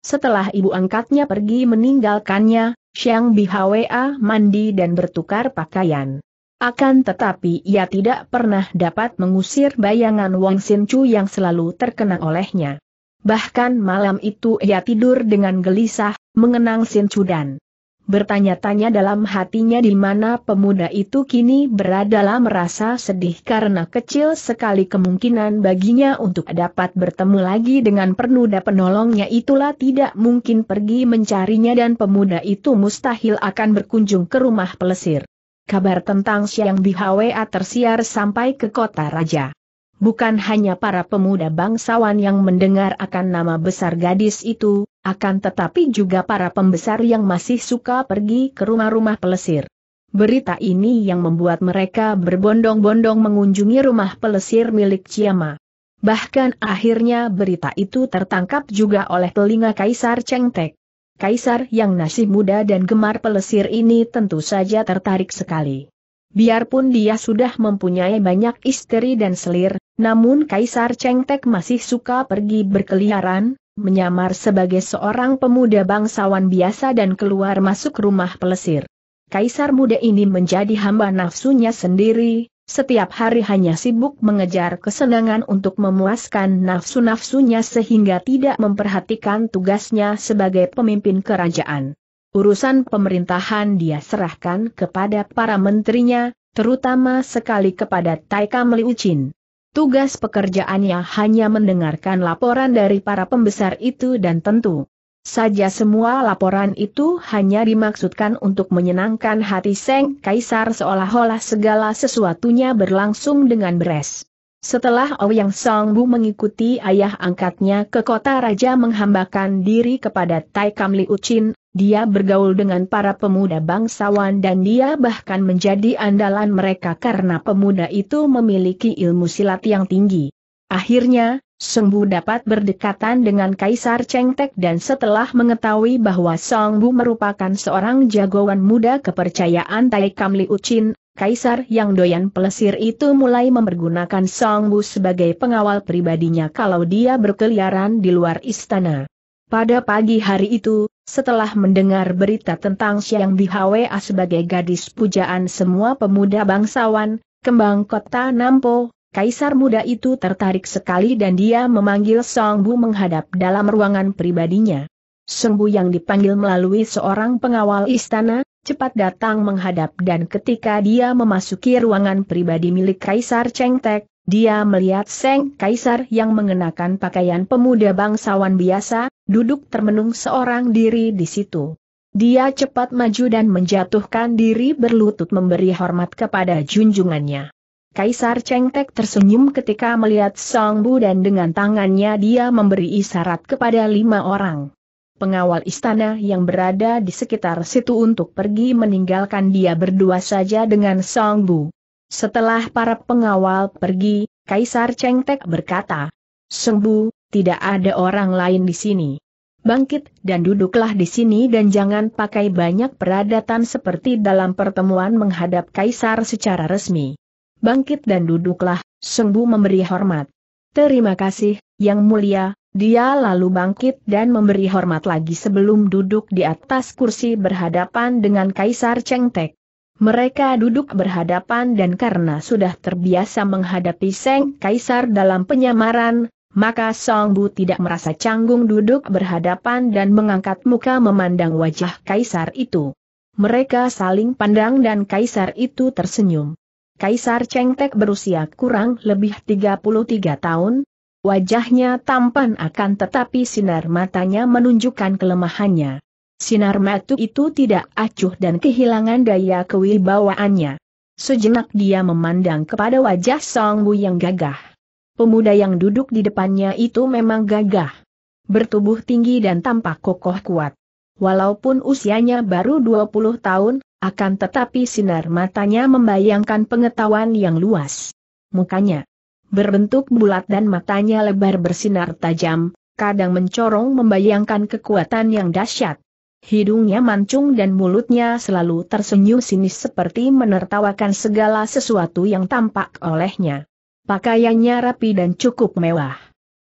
Setelah ibu angkatnya pergi meninggalkannya, Xiang Bihwa mandi dan bertukar pakaian. Akan tetapi ia tidak pernah dapat mengusir bayangan Wang Sin Chu yang selalu terkena olehnya. Bahkan malam itu ia tidur dengan gelisah, mengenang Sin Chu dan bertanya-tanya dalam hatinya di mana pemuda itu kini berada beradalah merasa sedih karena kecil sekali kemungkinan baginya untuk dapat bertemu lagi dengan pernuda penolongnya itulah tidak mungkin pergi mencarinya dan pemuda itu mustahil akan berkunjung ke rumah pelesir. Kabar tentang Siang Bihawa tersiar sampai ke kota raja. Bukan hanya para pemuda bangsawan yang mendengar akan nama besar gadis itu, akan tetapi juga para pembesar yang masih suka pergi ke rumah-rumah pelesir. Berita ini yang membuat mereka berbondong-bondong mengunjungi rumah pelesir milik Ciama. Bahkan akhirnya berita itu tertangkap juga oleh telinga Kaisar Cengtek. Kaisar yang nasib muda dan gemar pelesir ini tentu saja tertarik sekali. Biarpun dia sudah mempunyai banyak istri dan selir, namun Kaisar Cengtek masih suka pergi berkeliaran, menyamar sebagai seorang pemuda bangsawan biasa dan keluar masuk rumah pelesir. Kaisar muda ini menjadi hamba nafsunya sendiri, setiap hari hanya sibuk mengejar kesenangan untuk memuaskan nafsu-nafsunya sehingga tidak memperhatikan tugasnya sebagai pemimpin kerajaan urusan pemerintahan dia serahkan kepada para menterinya, terutama sekali kepada Taikam Liu Tugas pekerjaannya hanya mendengarkan laporan dari para pembesar itu dan tentu saja semua laporan itu hanya dimaksudkan untuk menyenangkan hati Seng Kaisar seolah-olah segala sesuatunya berlangsung dengan beres. Setelah Ouyang oh Songbu mengikuti ayah angkatnya ke kota raja menghambakan diri kepada Taikam Li Uchin, dia bergaul dengan para pemuda bangsawan dan dia bahkan menjadi andalan mereka karena pemuda itu memiliki ilmu silat yang tinggi. Akhirnya, Sengbu dapat berdekatan dengan Kaisar Chengtek dan setelah mengetahui bahwa Bu merupakan seorang jagoan muda kepercayaan Tai Kam Liu Chin, Kaisar yang doyan pelesir itu mulai mempergunakan Bu sebagai pengawal pribadinya kalau dia berkeliaran di luar istana. Pada pagi hari itu, setelah mendengar berita tentang Xiang Bihwa sebagai gadis pujaan semua pemuda bangsawan, kembang kota Nampo, kaisar muda itu tertarik sekali dan dia memanggil Song Bu menghadap dalam ruangan pribadinya. Song Bu yang dipanggil melalui seorang pengawal istana, cepat datang menghadap dan ketika dia memasuki ruangan pribadi milik Kaisar Cheng Tek, dia melihat Seng Kaisar yang mengenakan pakaian pemuda bangsawan biasa, duduk termenung seorang diri di situ. Dia cepat maju dan menjatuhkan diri berlutut memberi hormat kepada junjungannya. Kaisar Cengtek tersenyum ketika melihat Song Bu dan dengan tangannya dia memberi isyarat kepada lima orang. Pengawal istana yang berada di sekitar situ untuk pergi meninggalkan dia berdua saja dengan Song Bu. Setelah para pengawal pergi, Kaisar Cengtek berkata, Sembu, tidak ada orang lain di sini. Bangkit dan duduklah di sini dan jangan pakai banyak peradatan seperti dalam pertemuan menghadap Kaisar secara resmi. Bangkit dan duduklah, Sembu memberi hormat. Terima kasih, Yang Mulia, dia lalu bangkit dan memberi hormat lagi sebelum duduk di atas kursi berhadapan dengan Kaisar Cengtek. Mereka duduk berhadapan dan karena sudah terbiasa menghadapi Seng Kaisar dalam penyamaran, maka Song Bu tidak merasa canggung duduk berhadapan dan mengangkat muka memandang wajah Kaisar itu. Mereka saling pandang dan Kaisar itu tersenyum. Kaisar Cheng Tek berusia kurang lebih 33 tahun, wajahnya tampan akan tetapi sinar matanya menunjukkan kelemahannya. Sinar matu itu tidak acuh dan kehilangan daya kewibawaannya. Sejenak dia memandang kepada wajah Song yang gagah. Pemuda yang duduk di depannya itu memang gagah. Bertubuh tinggi dan tampak kokoh kuat. Walaupun usianya baru 20 tahun, akan tetapi sinar matanya membayangkan pengetahuan yang luas. Mukanya berbentuk bulat dan matanya lebar bersinar tajam, kadang mencorong membayangkan kekuatan yang dahsyat. Hidungnya mancung dan mulutnya selalu tersenyum sinis seperti menertawakan segala sesuatu yang tampak olehnya. Pakaiannya rapi dan cukup mewah.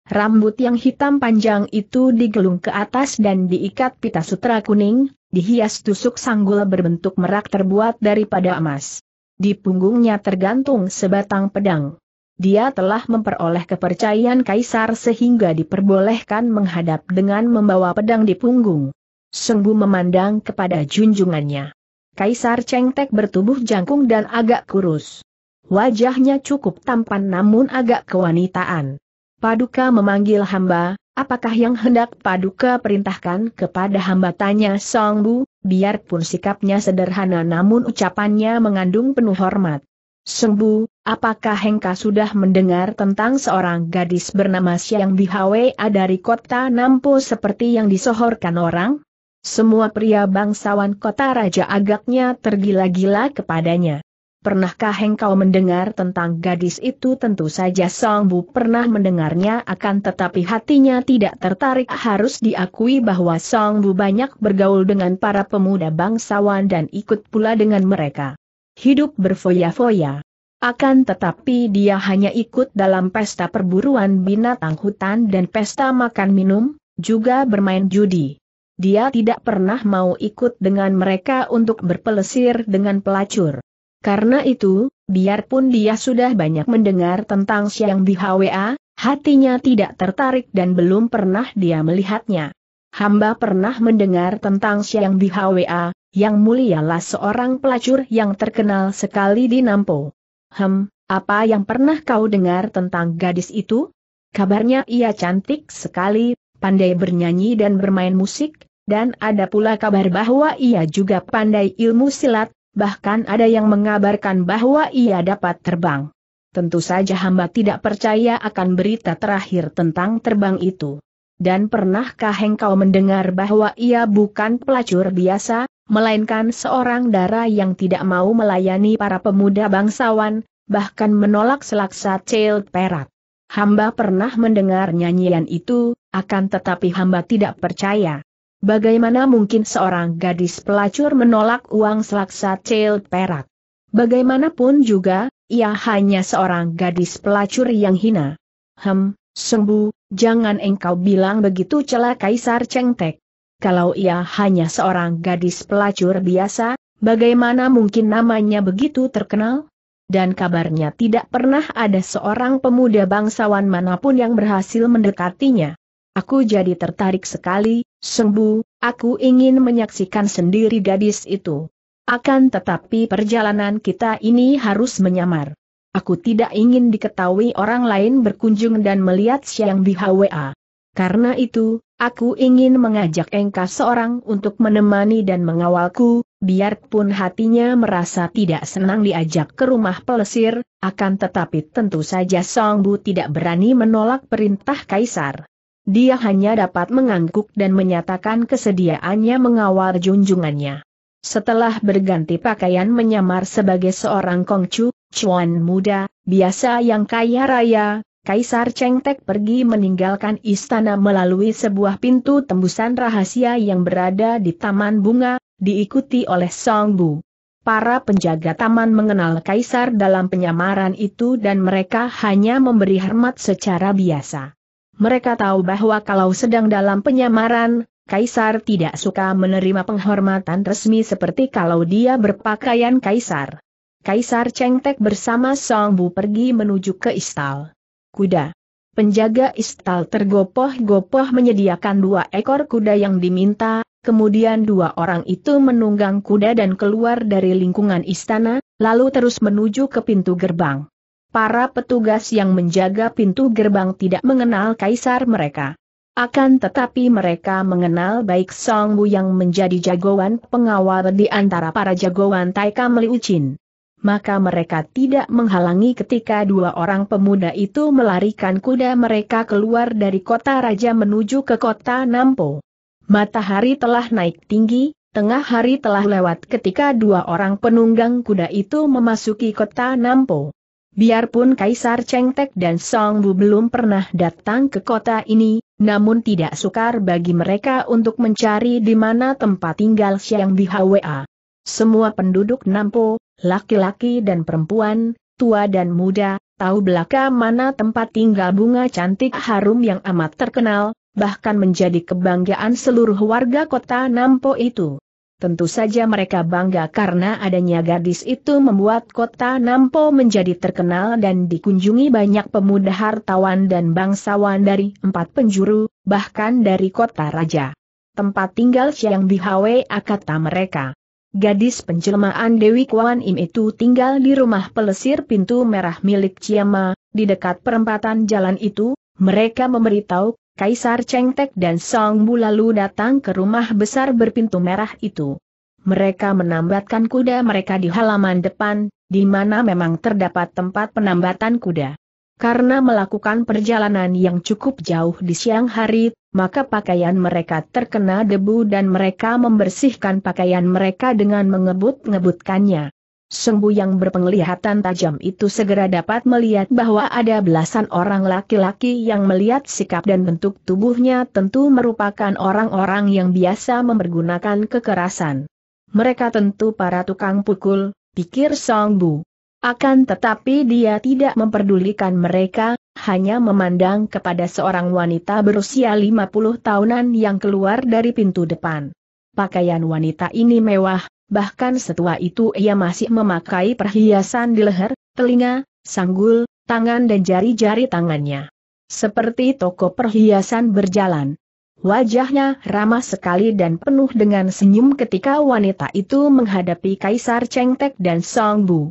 Rambut yang hitam panjang itu digelung ke atas dan diikat pita sutra kuning, dihias tusuk sanggul berbentuk merak terbuat daripada emas. Di punggungnya tergantung sebatang pedang. Dia telah memperoleh kepercayaan kaisar sehingga diperbolehkan menghadap dengan membawa pedang di punggung. Sengbu memandang kepada junjungannya. Kaisar Cengtek bertubuh jangkung dan agak kurus. Wajahnya cukup tampan namun agak kewanitaan. Paduka memanggil hamba, apakah yang hendak Paduka perintahkan kepada hamba tanya Songbu, biarpun sikapnya sederhana namun ucapannya mengandung penuh hormat. Sembu, apakah Hengka sudah mendengar tentang seorang gadis bernama Siang Bihawe dari kota Nampo seperti yang disohorkan orang? Semua pria bangsawan kota raja agaknya tergila-gila kepadanya. Pernahkah engkau mendengar tentang gadis itu? Tentu saja Song Bu pernah mendengarnya akan tetapi hatinya tidak tertarik harus diakui bahwa Song Bu banyak bergaul dengan para pemuda bangsawan dan ikut pula dengan mereka. Hidup berfoya-foya. Akan tetapi dia hanya ikut dalam pesta perburuan binatang hutan dan pesta makan minum, juga bermain judi dia tidak pernah mau ikut dengan mereka untuk berpelesir dengan pelacur. Karena itu, biarpun dia sudah banyak mendengar tentang Siang Bihwa, hatinya tidak tertarik dan belum pernah dia melihatnya. Hamba pernah mendengar tentang Siang Bihwa, yang mulialah seorang pelacur yang terkenal sekali di Nampo. Hem, apa yang pernah kau dengar tentang gadis itu? Kabarnya ia cantik sekali, pandai bernyanyi dan bermain musik, dan ada pula kabar bahwa ia juga pandai ilmu silat, bahkan ada yang mengabarkan bahwa ia dapat terbang. Tentu saja hamba tidak percaya akan berita terakhir tentang terbang itu. Dan pernahkah engkau mendengar bahwa ia bukan pelacur biasa, melainkan seorang darah yang tidak mau melayani para pemuda bangsawan, bahkan menolak selaksa cel perak. Hamba pernah mendengar nyanyian itu, akan tetapi hamba tidak percaya. Bagaimana mungkin seorang gadis pelacur menolak uang selaksa cel perak? Bagaimanapun juga, ia hanya seorang gadis pelacur yang hina. Hem, sembu, jangan engkau bilang begitu celah Kaisar Cengtek. Kalau ia hanya seorang gadis pelacur biasa, bagaimana mungkin namanya begitu terkenal? Dan kabarnya tidak pernah ada seorang pemuda bangsawan manapun yang berhasil mendekatinya. Aku jadi tertarik sekali, Sembu, aku ingin menyaksikan sendiri gadis itu. Akan tetapi perjalanan kita ini harus menyamar. Aku tidak ingin diketahui orang lain berkunjung dan melihat Siang di Hwa. Karena itu, aku ingin mengajak Engka seorang untuk menemani dan mengawalku, biarpun hatinya merasa tidak senang diajak ke rumah pelesir, akan tetapi tentu saja Songbu tidak berani menolak perintah Kaisar dia hanya dapat mengangguk dan menyatakan kesediaannya mengawal junjungannya. Setelah berganti pakaian menyamar sebagai seorang kongcu, cuan muda, biasa yang kaya raya, Kaisar Chengtek pergi meninggalkan istana melalui sebuah pintu tembusan rahasia yang berada di Taman Bunga, diikuti oleh Song Bu. Para penjaga taman mengenal kaisar dalam penyamaran itu dan mereka hanya memberi hormat secara biasa. Mereka tahu bahwa kalau sedang dalam penyamaran, Kaisar tidak suka menerima penghormatan resmi seperti kalau dia berpakaian Kaisar. Kaisar Cengtek bersama Song Bu pergi menuju ke istal. Kuda. Penjaga istal tergopoh-gopoh menyediakan dua ekor kuda yang diminta, kemudian dua orang itu menunggang kuda dan keluar dari lingkungan istana, lalu terus menuju ke pintu gerbang para petugas yang menjaga pintu gerbang tidak mengenal kaisar mereka. Akan tetapi mereka mengenal baik Song Bu yang menjadi jagoan pengawal di antara para jagoan Taika Meliucin. Maka mereka tidak menghalangi ketika dua orang pemuda itu melarikan kuda mereka keluar dari kota raja menuju ke kota Nampo. Matahari telah naik tinggi, tengah hari telah lewat ketika dua orang penunggang kuda itu memasuki kota Nampo. Biarpun Kaisar Cengtek dan Song Bu belum pernah datang ke kota ini, namun tidak sukar bagi mereka untuk mencari di mana tempat tinggal Xiang Bihwa. Semua penduduk Nampo, laki-laki dan perempuan, tua dan muda, tahu belaka mana tempat tinggal bunga cantik harum yang amat terkenal, bahkan menjadi kebanggaan seluruh warga kota Nampo itu. Tentu saja mereka bangga karena adanya gadis itu membuat kota Nampo menjadi terkenal dan dikunjungi banyak pemuda hartawan dan bangsawan dari empat penjuru, bahkan dari kota raja. Tempat tinggal Chiang Bihawe akata mereka. Gadis penjelmaan Dewi Kwan Im itu tinggal di rumah pelesir pintu merah milik Ciama, di dekat perempatan jalan itu, mereka memberitahu Kaisar Chengtek dan Song Bu lalu datang ke rumah besar berpintu merah itu. Mereka menambatkan kuda mereka di halaman depan, di mana memang terdapat tempat penambatan kuda. Karena melakukan perjalanan yang cukup jauh di siang hari, maka pakaian mereka terkena debu dan mereka membersihkan pakaian mereka dengan mengebut-ngebutkannya. Sembu yang berpenglihatan tajam itu segera dapat melihat bahwa ada belasan orang laki-laki yang melihat sikap dan bentuk tubuhnya tentu merupakan orang-orang yang biasa mempergunakan kekerasan. Mereka tentu para tukang pukul, pikir Songbu. Akan tetapi dia tidak memperdulikan mereka, hanya memandang kepada seorang wanita berusia 50 tahunan yang keluar dari pintu depan. Pakaian wanita ini mewah, bahkan setua itu ia masih memakai perhiasan di leher, telinga, sanggul, tangan dan jari-jari tangannya. Seperti toko perhiasan berjalan. Wajahnya ramah sekali dan penuh dengan senyum ketika wanita itu menghadapi Kaisar Chengtek dan Song Bu.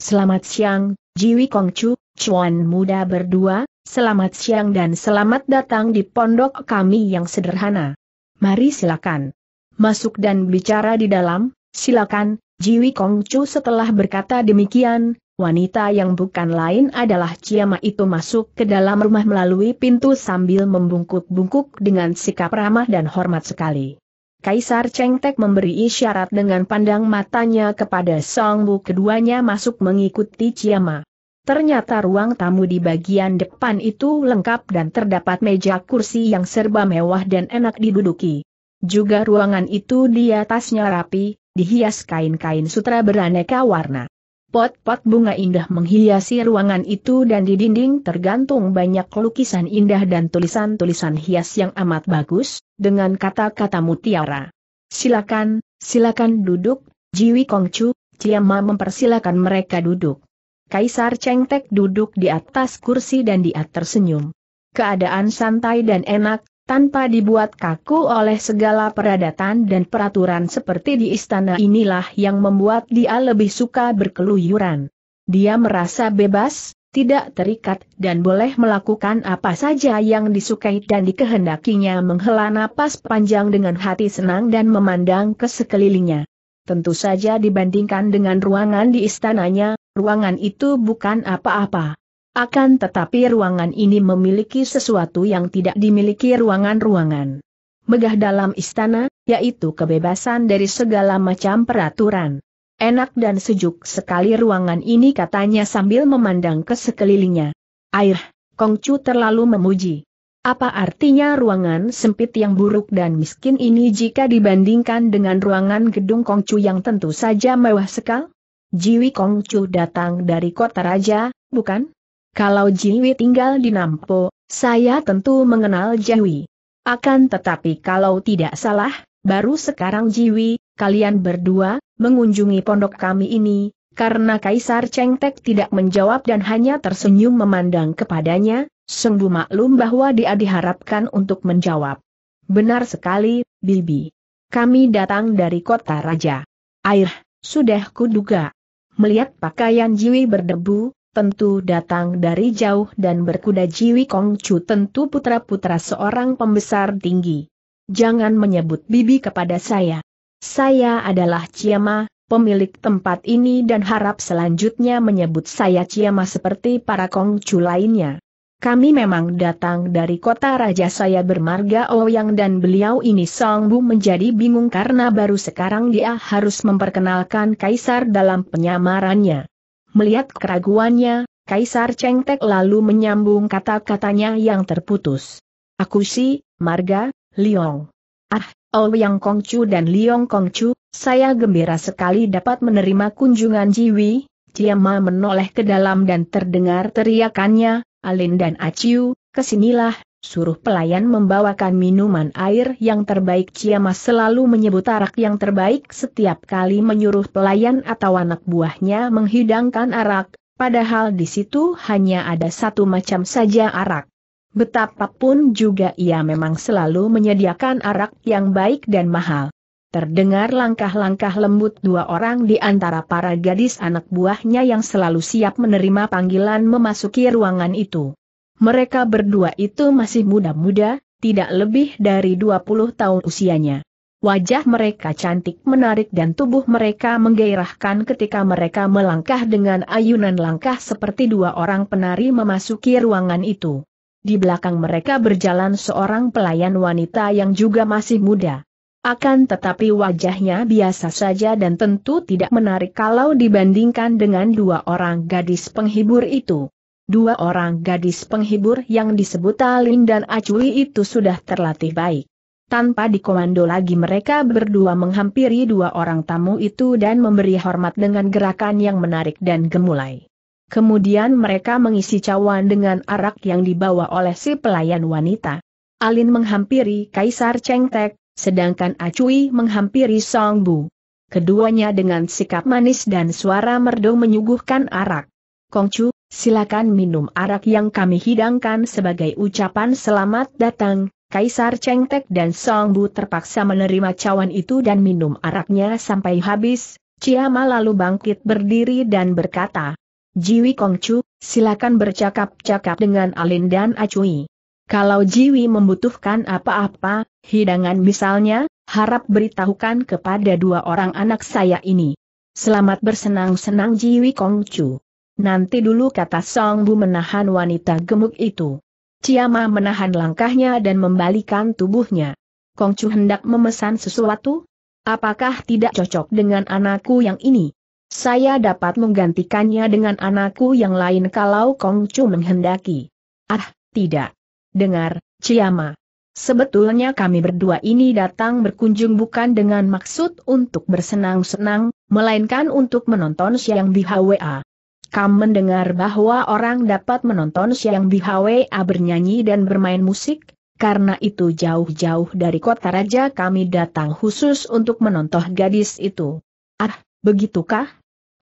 Selamat siang, Jiwi Kongcu, Chuan muda berdua, selamat siang dan selamat datang di pondok kami yang sederhana. Mari silakan. Masuk dan bicara di dalam, Silakan, Jiwi Kongcu setelah berkata demikian, wanita yang bukan lain adalah Ciama itu masuk ke dalam rumah melalui pintu sambil membungkuk-bungkuk dengan sikap ramah dan hormat sekali. Kaisar Cheng Tek memberi isyarat dengan pandang matanya kepada Song Bu keduanya masuk mengikuti Ciama. Ternyata ruang tamu di bagian depan itu lengkap dan terdapat meja kursi yang serba mewah dan enak diduduki. Juga ruangan itu di atasnya rapi, dihias kain-kain sutra beraneka warna. Pot-pot bunga indah menghiasi ruangan itu dan di dinding tergantung banyak lukisan indah dan tulisan-tulisan hias yang amat bagus, dengan kata-kata mutiara. Silakan, silakan duduk, Jiwi Kongcu, Ciamma mempersilakan mereka duduk. Kaisar Cengtek duduk di atas kursi dan dia tersenyum. Keadaan santai dan enak, tanpa dibuat kaku oleh segala peradatan dan peraturan seperti di istana inilah yang membuat dia lebih suka berkeluyuran. Dia merasa bebas, tidak terikat dan boleh melakukan apa saja yang disukai dan dikehendakinya menghela napas panjang dengan hati senang dan memandang ke sekelilingnya. Tentu saja dibandingkan dengan ruangan di istananya, ruangan itu bukan apa-apa. Akan tetapi ruangan ini memiliki sesuatu yang tidak dimiliki ruangan-ruangan megah dalam istana, yaitu kebebasan dari segala macam peraturan. Enak dan sejuk sekali ruangan ini katanya sambil memandang ke sekelilingnya. Air, Kongcu terlalu memuji. Apa artinya ruangan sempit yang buruk dan miskin ini jika dibandingkan dengan ruangan gedung Kongcu yang tentu saja mewah sekali? Jiwi Kongcu datang dari kota raja, bukan? Kalau Jiwi tinggal di Nampo, saya tentu mengenal Jiwi. Akan tetapi kalau tidak salah, baru sekarang Jiwi, kalian berdua, mengunjungi pondok kami ini, karena Kaisar Cengtek tidak menjawab dan hanya tersenyum memandang kepadanya, sungguh maklum bahwa dia diharapkan untuk menjawab. Benar sekali, Bibi. Kami datang dari kota raja. Air, sudah kuduga. Melihat pakaian Jiwi berdebu, tentu datang dari jauh dan berkuda Jiwi Kong Chu tentu putra-putra seorang pembesar tinggi. Jangan menyebut bibi kepada saya. Saya adalah Ciama, pemilik tempat ini dan harap selanjutnya menyebut saya Ciama seperti para Kong Chu lainnya. Kami memang datang dari kota raja saya bermarga Ouyang dan beliau ini Song Bu menjadi bingung karena baru sekarang dia harus memperkenalkan kaisar dalam penyamarannya. Melihat keraguannya, Kaisar Cheng lalu menyambung kata-katanya yang terputus. Aku si, Marga, Liong. Ah, Ouyang oh Kongcu dan Liong Kongcu, saya gembira sekali dapat menerima kunjungan Jiwi. Ciama menoleh ke dalam dan terdengar teriakannya, Alin dan Aciu, kesinilah, Suruh pelayan membawakan minuman air yang terbaik Ciamas selalu menyebut arak yang terbaik setiap kali menyuruh pelayan atau anak buahnya menghidangkan arak, padahal di situ hanya ada satu macam saja arak. Betapapun juga ia memang selalu menyediakan arak yang baik dan mahal. Terdengar langkah-langkah lembut dua orang di antara para gadis anak buahnya yang selalu siap menerima panggilan memasuki ruangan itu. Mereka berdua itu masih muda-muda, tidak lebih dari 20 tahun usianya. Wajah mereka cantik menarik dan tubuh mereka menggairahkan ketika mereka melangkah dengan ayunan langkah seperti dua orang penari memasuki ruangan itu. Di belakang mereka berjalan seorang pelayan wanita yang juga masih muda. Akan tetapi wajahnya biasa saja dan tentu tidak menarik kalau dibandingkan dengan dua orang gadis penghibur itu dua orang gadis penghibur yang disebut Alin dan Acui itu sudah terlatih baik. Tanpa dikomando lagi mereka berdua menghampiri dua orang tamu itu dan memberi hormat dengan gerakan yang menarik dan gemulai. Kemudian mereka mengisi cawan dengan arak yang dibawa oleh si pelayan wanita. Alin menghampiri Kaisar Chengtek, sedangkan Acui menghampiri Song Bu. Keduanya dengan sikap manis dan suara merdu menyuguhkan arak. Kongcu, Silakan minum arak yang kami hidangkan sebagai ucapan selamat datang. Kaisar Chengtek dan Song Bu terpaksa menerima cawan itu dan minum araknya sampai habis. Ciamal lalu bangkit berdiri dan berkata, Jiwi Kongcu, silakan bercakap-cakap dengan Alin dan Acui. Kalau Jiwi membutuhkan apa-apa, hidangan misalnya, harap beritahukan kepada dua orang anak saya ini. Selamat bersenang-senang Jiwi Kongcu. Nanti dulu kata Song Bu menahan wanita gemuk itu. Ciamah menahan langkahnya dan membalikan tubuhnya. Kongcu hendak memesan sesuatu? Apakah tidak cocok dengan anakku yang ini? Saya dapat menggantikannya dengan anakku yang lain kalau Kongcu menghendaki. Ah, tidak. Dengar, Ciama. Sebetulnya kami berdua ini datang berkunjung bukan dengan maksud untuk bersenang-senang, melainkan untuk menonton Siang di HWA. Kam mendengar bahwa orang dapat menonton Siang Bihwa bernyanyi dan bermain musik, karena itu jauh-jauh dari kota raja kami datang khusus untuk menonton gadis itu. Ah, begitukah?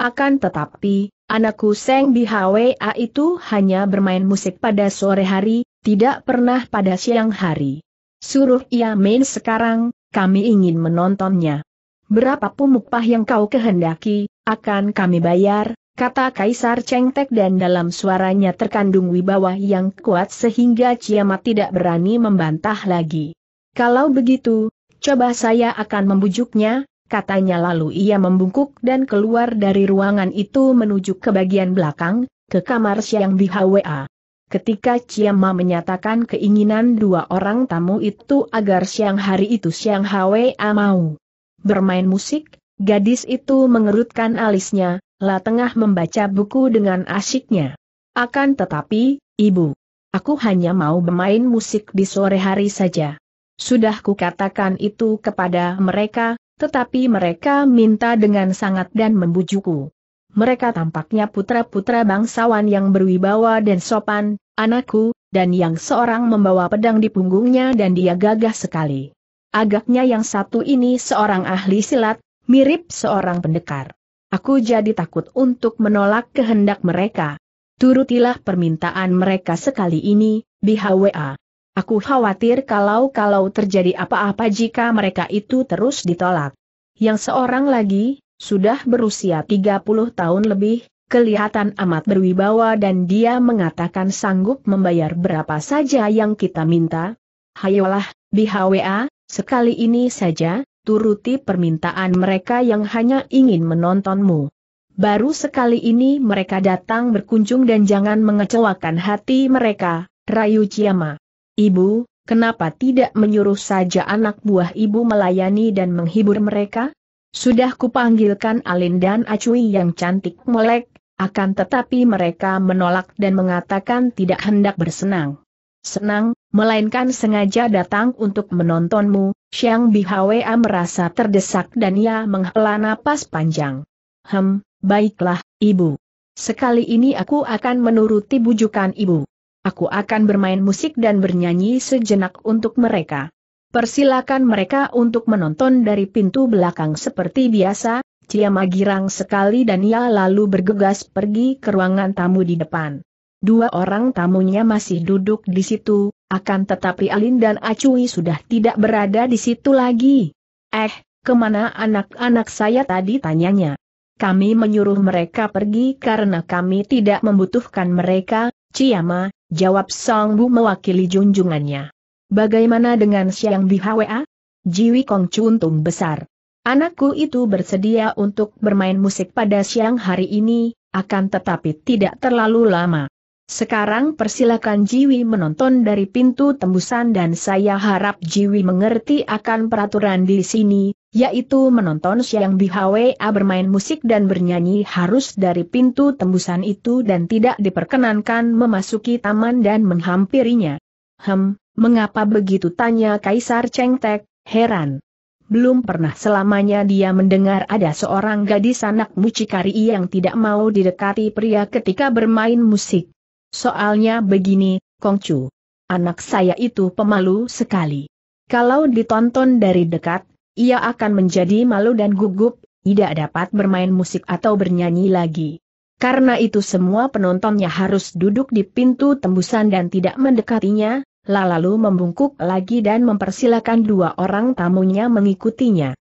Akan tetapi, anakku Seng Bihwa itu hanya bermain musik pada sore hari, tidak pernah pada siang hari. Suruh ia main sekarang, kami ingin menontonnya. Berapa upah yang kau kehendaki, akan kami bayar, kata Kaisar cengtek dan dalam suaranya terkandung wibawa yang kuat sehingga Ciamat tidak berani membantah lagi. Kalau begitu, coba saya akan membujuknya, katanya lalu ia membungkuk dan keluar dari ruangan itu menuju ke bagian belakang, ke kamar Siang Bihwa. Ketika Ciamat menyatakan keinginan dua orang tamu itu agar siang hari itu Siang Hwa mau bermain musik, gadis itu mengerutkan alisnya, La tengah membaca buku dengan asyiknya. Akan tetapi, Ibu, aku hanya mau bermain musik di sore hari saja. Sudah kukatakan itu kepada mereka, tetapi mereka minta dengan sangat dan membujuku. Mereka tampaknya putra-putra bangsawan yang berwibawa dan sopan, anakku, dan yang seorang membawa pedang di punggungnya dan dia gagah sekali. Agaknya yang satu ini seorang ahli silat, mirip seorang pendekar aku jadi takut untuk menolak kehendak mereka. Turutilah permintaan mereka sekali ini, BHWA. Aku khawatir kalau-kalau terjadi apa-apa jika mereka itu terus ditolak. Yang seorang lagi, sudah berusia 30 tahun lebih, kelihatan amat berwibawa dan dia mengatakan sanggup membayar berapa saja yang kita minta. Hayolah, BHWA, sekali ini saja, turuti permintaan mereka yang hanya ingin menontonmu. Baru sekali ini mereka datang berkunjung dan jangan mengecewakan hati mereka, rayu Ciama. Ibu, kenapa tidak menyuruh saja anak buah ibu melayani dan menghibur mereka? Sudah kupanggilkan Alin dan Acui yang cantik melek, akan tetapi mereka menolak dan mengatakan tidak hendak bersenang. Senang, melainkan sengaja datang untuk menontonmu, Xiang Bihwa merasa terdesak dan ia menghela napas panjang. Hem, baiklah, ibu. Sekali ini aku akan menuruti bujukan ibu. Aku akan bermain musik dan bernyanyi sejenak untuk mereka. Persilakan mereka untuk menonton dari pintu belakang seperti biasa, Ciamma girang sekali dan ia lalu bergegas pergi ke ruangan tamu di depan. Dua orang tamunya masih duduk di situ, akan tetapi Alin dan Acui sudah tidak berada di situ lagi. Eh, kemana anak-anak saya tadi tanyanya? Kami menyuruh mereka pergi karena kami tidak membutuhkan mereka, Ciyama, jawab Song Bu mewakili junjungannya. Bagaimana dengan Siang Bihwa? Jiwi Kong Chuntung besar. Anakku itu bersedia untuk bermain musik pada siang hari ini, akan tetapi tidak terlalu lama. Sekarang persilakan Jiwi menonton dari pintu tembusan dan saya harap Jiwi mengerti akan peraturan di sini, yaitu menonton siang BHWA bermain musik dan bernyanyi harus dari pintu tembusan itu dan tidak diperkenankan memasuki taman dan menghampirinya. Hem, mengapa begitu tanya Kaisar Cengtek, heran. Belum pernah selamanya dia mendengar ada seorang gadis anak mucikari yang tidak mau didekati pria ketika bermain musik. Soalnya begini, Kongcu. Anak saya itu pemalu sekali. Kalau ditonton dari dekat, ia akan menjadi malu dan gugup, tidak dapat bermain musik atau bernyanyi lagi. Karena itu semua penontonnya harus duduk di pintu tembusan dan tidak mendekatinya, lalu membungkuk lagi dan mempersilakan dua orang tamunya mengikutinya.